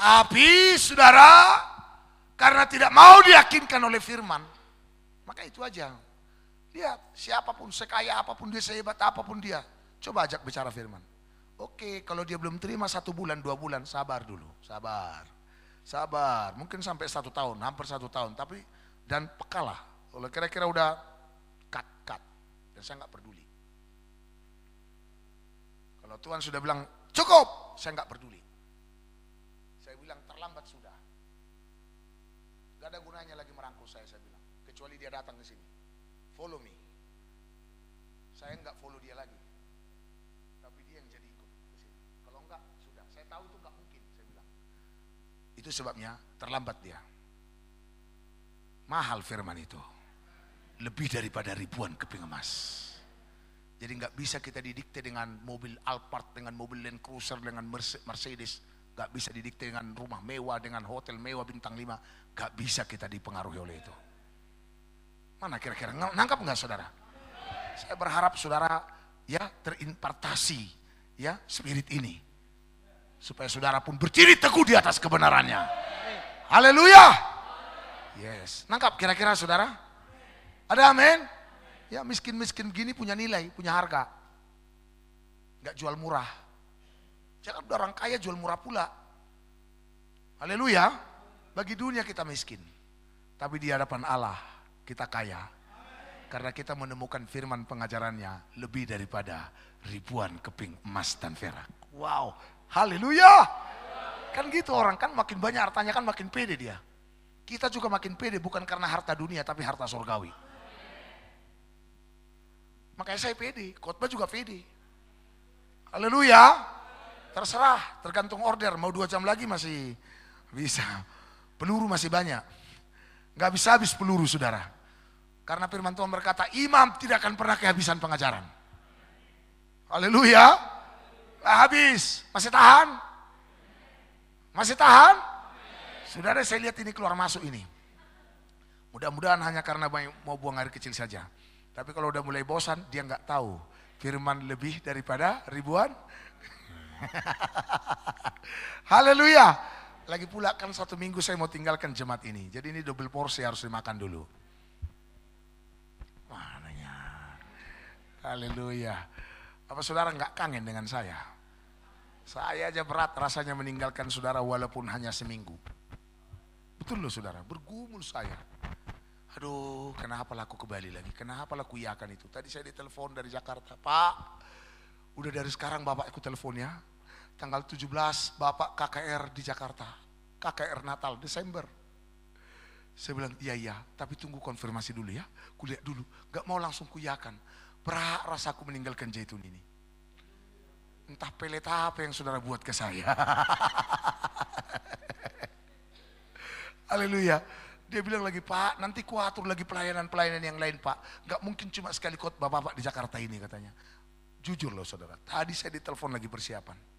Tapi saudara, karena tidak mau diyakinkan oleh firman, maka itu aja. Lihat, siapapun, sekaya apapun dia, sehebat apapun dia, coba ajak bicara firman. Oke, kalau dia belum terima satu bulan, dua bulan, sabar dulu, sabar. Sabar, mungkin sampai satu tahun, hampir satu tahun, tapi dan pekalah. Kalau kira-kira udah cut, cut, dan saya nggak peduli. Kalau Tuhan sudah bilang, cukup, saya nggak peduli terlambat sudah. Gak ada gunanya lagi merangkul saya, saya bilang. Kecuali dia datang ke sini. Follow me. Saya nggak follow dia lagi. Tapi dia yang jadi ikut ke sini. Kalau enggak, sudah. Saya tahu itu nggak mungkin, saya bilang. Itu sebabnya terlambat dia. Mahal firman itu. Lebih daripada ribuan keping emas. Jadi nggak bisa kita didikte dengan mobil Alphard, dengan mobil Land Cruiser, dengan Mercedes. Gak bisa didikte dengan rumah mewah, dengan hotel mewah bintang lima. Gak bisa kita dipengaruhi oleh itu. Mana kira-kira? Nangkap nggak saudara? Saya berharap saudara ya terimpartasi ya spirit ini. Supaya saudara pun berdiri teguh di atas kebenarannya. Haleluya. Yes. Nangkap kira-kira saudara? Ada amin? Ya miskin-miskin gini punya nilai, punya harga. gak jual murah Jangan orang kaya jual murah pula. Haleluya. Bagi dunia kita miskin. Tapi di hadapan Allah kita kaya. Karena kita menemukan firman pengajarannya lebih daripada ribuan keping emas dan perak. Wow, haleluya. Kan gitu orang kan makin banyak hartanya kan makin pede dia. Kita juga makin pede bukan karena harta dunia tapi harta surgawi. Makanya saya pede, khotbah juga pede. Haleluya. Terserah, tergantung order. Mau dua jam lagi masih bisa. Peluru masih banyak. Gak bisa habis peluru saudara. Karena firman Tuhan berkata, imam tidak akan pernah kehabisan pengajaran. Haleluya. habis. Masih tahan? Masih tahan? Saudara saya lihat ini keluar masuk ini. Mudah-mudahan hanya karena mau buang air kecil saja. Tapi kalau udah mulai bosan, dia nggak tahu. Firman lebih daripada ribuan Haleluya. Lagi pula kan satu minggu saya mau tinggalkan jemaat ini. Jadi ini double porsi harus dimakan dulu. Mananya. Haleluya. Apa saudara nggak kangen dengan saya? Saya aja berat rasanya meninggalkan saudara walaupun hanya seminggu. Betul loh saudara, bergumul saya. Aduh, kenapa laku ke Bali lagi? Kenapa laku iakan itu? Tadi saya ditelepon dari Jakarta. Pak, udah dari sekarang bapak ikut telepon ya tanggal 17 Bapak KKR di Jakarta. KKR Natal, Desember. Saya bilang, iya iya, tapi tunggu konfirmasi dulu ya. Kulihat dulu, gak mau langsung kuyakan. Berat rasaku meninggalkan Jaitun ini. Entah pelet apa yang saudara buat ke saya. Haleluya. Dia bilang lagi, Pak, nanti kuatur lagi pelayanan-pelayanan yang lain, Pak. Gak mungkin cuma sekali bapak Bapak di Jakarta ini katanya. Jujur loh saudara, tadi saya ditelepon lagi persiapan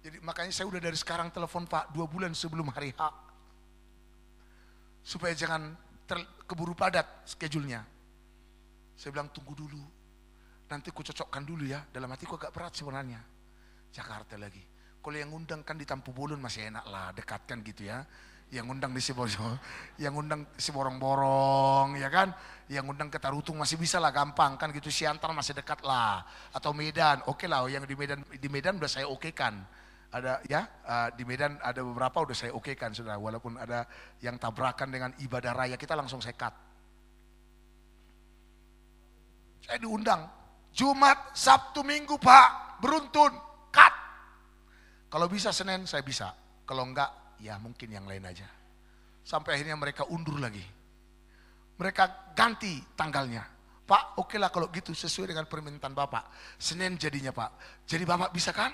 jadi makanya saya udah dari sekarang telepon Pak dua bulan sebelum hari H. Supaya jangan ter, keburu padat schedule-nya. Saya bilang tunggu dulu. Nanti ku cocokkan dulu ya. Dalam hatiku agak berat sebenarnya. Jakarta lagi. Kalau yang undang kan di Tampu Bolon masih enak lah, dekatkan gitu ya. Yang undang di Sibojo, yang undang Siborong-borong, ya kan? Yang undang ke Tarutung masih bisa lah, gampang kan gitu. Siantar masih dekat lah, atau Medan, oke okay lah. Yang di Medan di Medan udah saya oke okay kan ada ya uh, di Medan ada beberapa udah saya oke kan saudara walaupun ada yang tabrakan dengan ibadah raya kita langsung sekat. Saya diundang Jumat, Sabtu, Minggu Pak beruntun cut. Kalau bisa Senin saya bisa, kalau enggak ya mungkin yang lain aja. Sampai akhirnya mereka undur lagi. Mereka ganti tanggalnya. Pak, oke lah kalau gitu sesuai dengan permintaan Bapak. Senin jadinya Pak. Jadi Bapak bisa kan?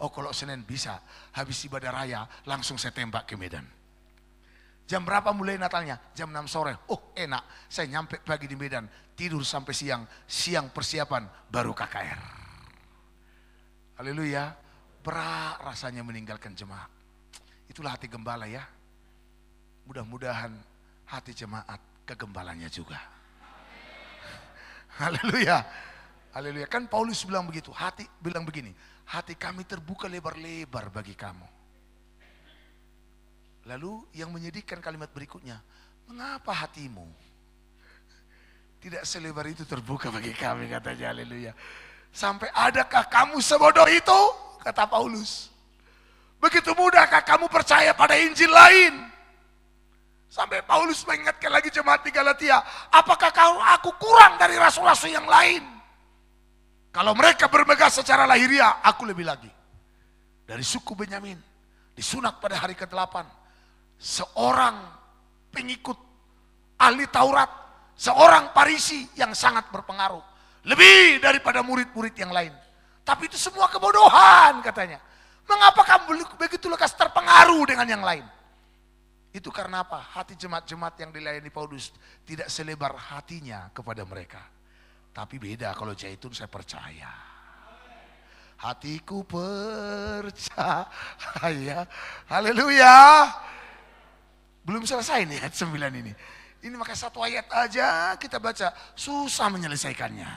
Oh kalau Senin bisa, habis ibadah raya langsung saya tembak ke Medan. Jam berapa mulai Natalnya? Jam 6 sore. Oh enak, saya nyampe pagi di Medan, tidur sampai siang. Siang persiapan, baru KKR. Haleluya. Berat rasanya meninggalkan jemaat. Itulah hati gembala ya. Mudah-mudahan hati jemaat kegembalanya juga. Haleluya. Haleluya. Kan Paulus bilang begitu, hati bilang begini, hati kami terbuka lebar-lebar bagi kamu. Lalu yang menyedihkan kalimat berikutnya, mengapa hatimu tidak selebar itu terbuka bagi kami Kata haleluya. Sampai adakah kamu sebodoh itu? Kata Paulus. Begitu mudahkah kamu percaya pada Injil lain? Sampai Paulus mengingatkan lagi jemaat di Galatia, apakah kau aku kurang dari rasul-rasul yang lain? Kalau mereka bermegah secara lahiriah, aku lebih lagi. Dari suku Benyamin, disunat pada hari ke-8. Seorang pengikut ahli Taurat, seorang Parisi yang sangat berpengaruh. Lebih daripada murid-murid yang lain. Tapi itu semua kebodohan katanya. Mengapa kamu begitu lekas terpengaruh dengan yang lain? Itu karena apa? Hati jemaat-jemaat yang dilayani Paulus tidak selebar hatinya kepada mereka. Tapi beda kalau zaitun saya percaya. Hatiku percaya. Haleluya. Belum selesai nih ayat 9 ini. Ini maka satu ayat aja kita baca. Susah menyelesaikannya.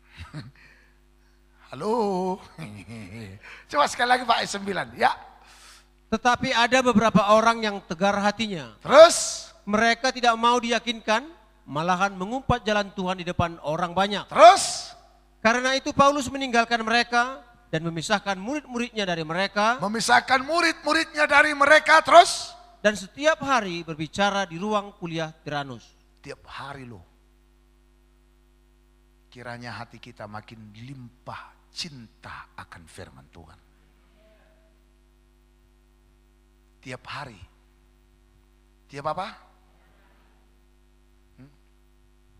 Halo. Coba sekali lagi Pak ayat 9. Ya. Tetapi ada beberapa orang yang tegar hatinya. Terus? Mereka tidak mau diyakinkan malahan mengumpat jalan Tuhan di depan orang banyak. Terus? Karena itu Paulus meninggalkan mereka dan memisahkan murid-muridnya dari mereka. Memisahkan murid-muridnya dari mereka terus? Dan setiap hari berbicara di ruang kuliah Tiranus. Setiap hari loh. Kiranya hati kita makin limpah cinta akan firman Tuhan. Tiap hari. Tiap apa?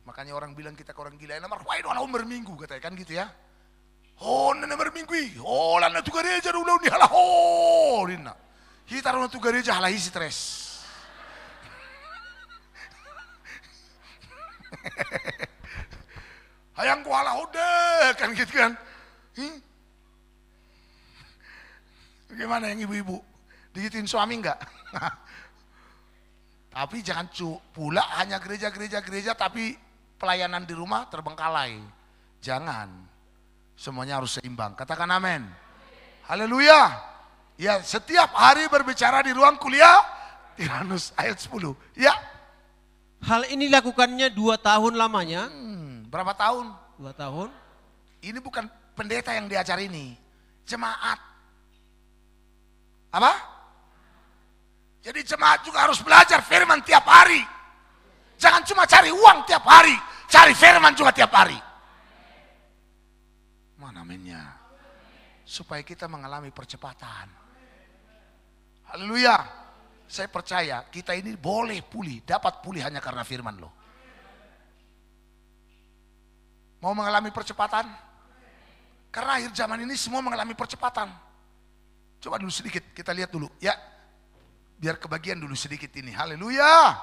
Makanya orang bilang kita ke orang gila, enak marah, wah umber minggu katanya kan gitu ya. Oh, nana berminggu, oh lana tu gereja dulu ni halah, oh lina Kita rona tu gereja halah isi stres. Hayang ku halah kan gitu kan. Hmm? Gimana yang ibu-ibu? Digitin suami enggak? tapi jangan cu, pula hanya gereja-gereja gereja tapi pelayanan di rumah terbengkalai. Jangan. Semuanya harus seimbang. Katakan amin. Haleluya. Ya, setiap hari berbicara di ruang kuliah Tiranus ayat 10. Ya. Hal ini dilakukannya dua tahun lamanya. Hmm, berapa tahun? Dua tahun. Ini bukan pendeta yang diajar ini. Jemaat. Apa? Jadi jemaat juga harus belajar firman tiap hari. Jangan cuma cari uang tiap hari, cari firman juga tiap hari. Mana mainnya? Supaya kita mengalami percepatan. Haleluya. Saya percaya kita ini boleh pulih, dapat pulih hanya karena firman loh. Mau mengalami percepatan? Karena akhir zaman ini semua mengalami percepatan. Coba dulu sedikit, kita lihat dulu. Ya, biar kebagian dulu sedikit ini. Haleluya.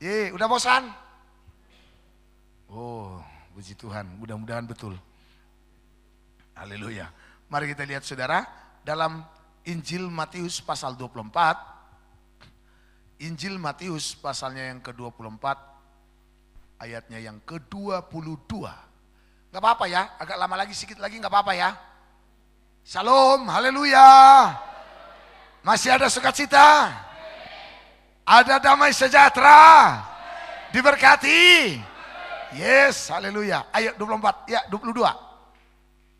Ye, udah bosan? Oh, puji Tuhan, mudah-mudahan betul. Haleluya. Mari kita lihat saudara, dalam Injil Matius pasal 24, Injil Matius pasalnya yang ke-24, ayatnya yang ke-22. Gak apa-apa ya, agak lama lagi, sedikit lagi gak apa-apa ya. Shalom, haleluya. Masih ada sukacita? Ada damai sejahtera. Diberkati. Yes, haleluya. Ayat 24, ya 22.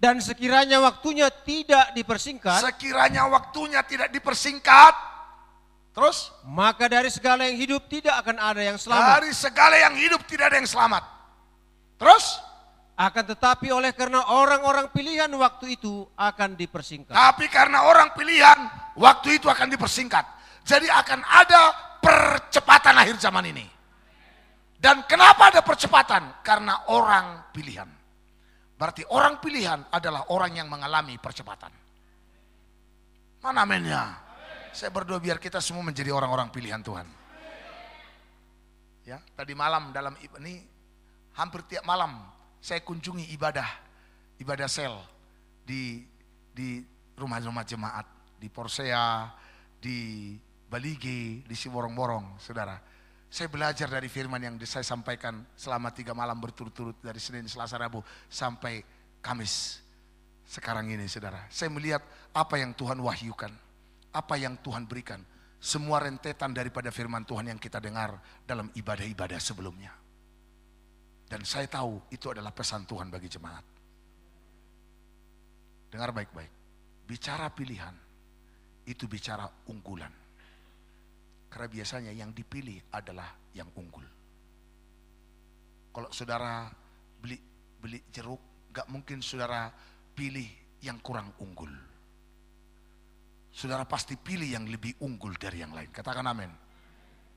Dan sekiranya waktunya tidak dipersingkat. Sekiranya waktunya tidak dipersingkat. Terus? Maka dari segala yang hidup tidak akan ada yang selamat. Dari segala yang hidup tidak ada yang selamat. Terus? Akan tetapi oleh karena orang-orang pilihan waktu itu akan dipersingkat. Tapi karena orang pilihan waktu itu akan dipersingkat. Jadi akan ada percepatan akhir zaman ini. Dan kenapa ada percepatan? Karena orang pilihan. Berarti orang pilihan adalah orang yang mengalami percepatan. Mana amennya? Saya berdoa biar kita semua menjadi orang-orang pilihan Tuhan. Ya, tadi malam dalam ini hampir tiap malam saya kunjungi ibadah ibadah sel di di rumah-rumah jemaat di Porsea, di Balige, di Siborong-borong, saudara. Saya belajar dari firman yang saya sampaikan selama tiga malam berturut-turut dari Senin, Selasa, Rabu sampai Kamis. Sekarang ini saudara, saya melihat apa yang Tuhan wahyukan, apa yang Tuhan berikan. Semua rentetan daripada firman Tuhan yang kita dengar dalam ibadah-ibadah sebelumnya. Dan saya tahu itu adalah pesan Tuhan bagi jemaat. Dengar baik-baik. Bicara pilihan, itu bicara unggulan. Karena biasanya yang dipilih adalah yang unggul. Kalau saudara beli beli jeruk, gak mungkin saudara pilih yang kurang unggul. Saudara pasti pilih yang lebih unggul dari yang lain. Katakan amin.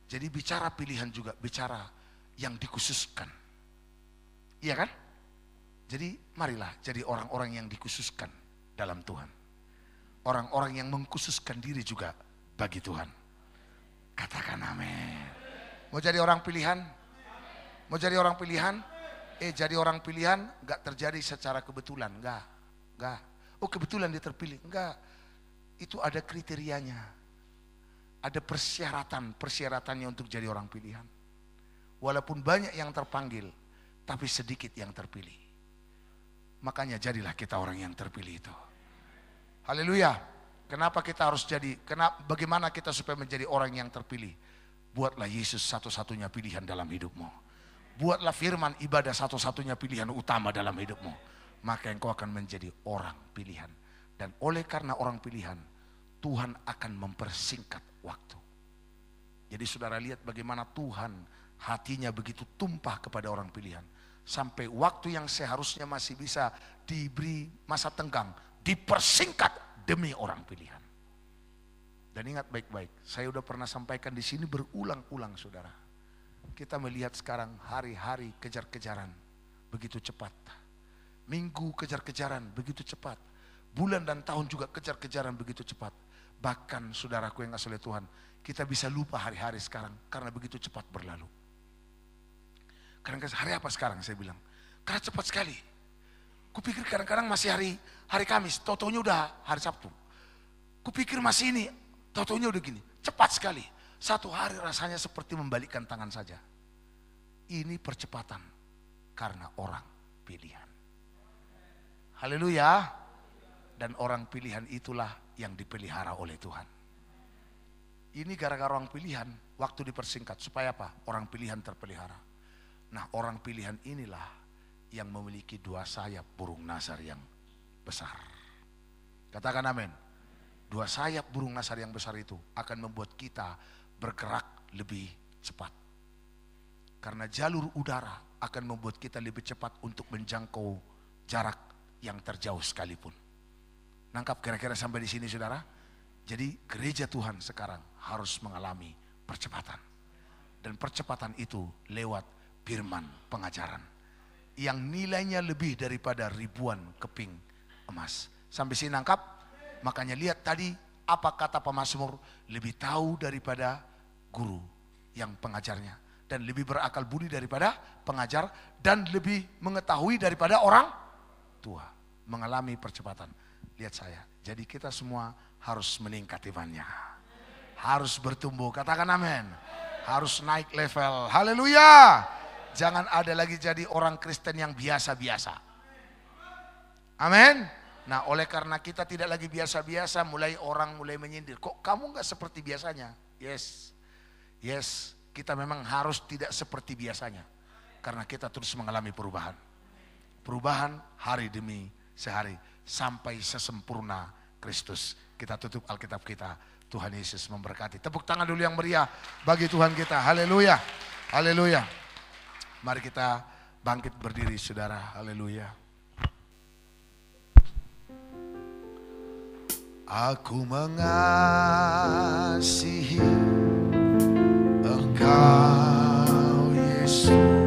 Jadi bicara pilihan juga bicara yang dikhususkan. Iya kan? Jadi marilah jadi orang-orang yang dikhususkan dalam Tuhan. Orang-orang yang mengkhususkan diri juga bagi Tuhan. Katakan amin. Mau jadi orang pilihan? Mau jadi orang pilihan? Eh jadi orang pilihan gak terjadi secara kebetulan. Enggak. Enggak. Oh kebetulan dia terpilih. Enggak. Itu ada kriterianya. Ada persyaratan, persyaratannya untuk jadi orang pilihan. Walaupun banyak yang terpanggil, tapi sedikit yang terpilih. Makanya jadilah kita orang yang terpilih itu. Haleluya. Kenapa kita harus jadi, kenapa, bagaimana kita supaya menjadi orang yang terpilih? Buatlah Yesus satu-satunya pilihan dalam hidupmu. Buatlah firman ibadah satu-satunya pilihan utama dalam hidupmu. Maka engkau akan menjadi orang pilihan. Dan oleh karena orang pilihan, Tuhan akan mempersingkat waktu. Jadi saudara lihat bagaimana Tuhan hatinya begitu tumpah kepada orang pilihan. Sampai waktu yang seharusnya masih bisa diberi masa tenggang, dipersingkat demi orang pilihan. Dan ingat baik-baik, saya sudah pernah sampaikan di sini berulang-ulang saudara. Kita melihat sekarang hari-hari kejar-kejaran begitu cepat. Minggu kejar-kejaran begitu cepat. Bulan dan tahun juga kejar-kejaran begitu cepat. Bahkan saudaraku yang asli Tuhan, kita bisa lupa hari-hari sekarang karena begitu cepat berlalu. Karena hari apa sekarang saya bilang? Karena cepat sekali. Kupikir kadang-kadang masih hari hari Kamis, totonya udah hari Sabtu. Kupikir masih ini, totonya udah gini. Cepat sekali. Satu hari rasanya seperti membalikkan tangan saja. Ini percepatan karena orang pilihan. Haleluya. Dan orang pilihan itulah yang dipelihara oleh Tuhan. Ini gara-gara orang pilihan, waktu dipersingkat supaya apa? Orang pilihan terpelihara. Nah, orang pilihan inilah yang memiliki dua sayap burung nasar yang besar. Katakan amin. Dua sayap burung nasar yang besar itu akan membuat kita bergerak lebih cepat. Karena jalur udara akan membuat kita lebih cepat untuk menjangkau jarak yang terjauh sekalipun. Nangkap kira-kira sampai di sini saudara? Jadi gereja Tuhan sekarang harus mengalami percepatan. Dan percepatan itu lewat firman pengajaran yang nilainya lebih daripada ribuan keping emas. Sampai sini nangkap? Makanya lihat tadi apa kata pemasmur lebih tahu daripada guru yang pengajarnya dan lebih berakal budi daripada pengajar dan lebih mengetahui daripada orang tua mengalami percepatan lihat saya jadi kita semua harus meningkat imannya harus bertumbuh katakan amin harus naik level haleluya Jangan ada lagi jadi orang Kristen yang biasa-biasa. Amin. Nah oleh karena kita tidak lagi biasa-biasa mulai orang mulai menyindir. Kok kamu nggak seperti biasanya? Yes. Yes. Kita memang harus tidak seperti biasanya. Karena kita terus mengalami perubahan. Perubahan hari demi sehari. Sampai sesempurna Kristus. Kita tutup Alkitab kita. Tuhan Yesus memberkati. Tepuk tangan dulu yang meriah bagi Tuhan kita. Haleluya. Haleluya. Mari kita bangkit berdiri saudara. Haleluya. Aku mengasihi engkau Yesus.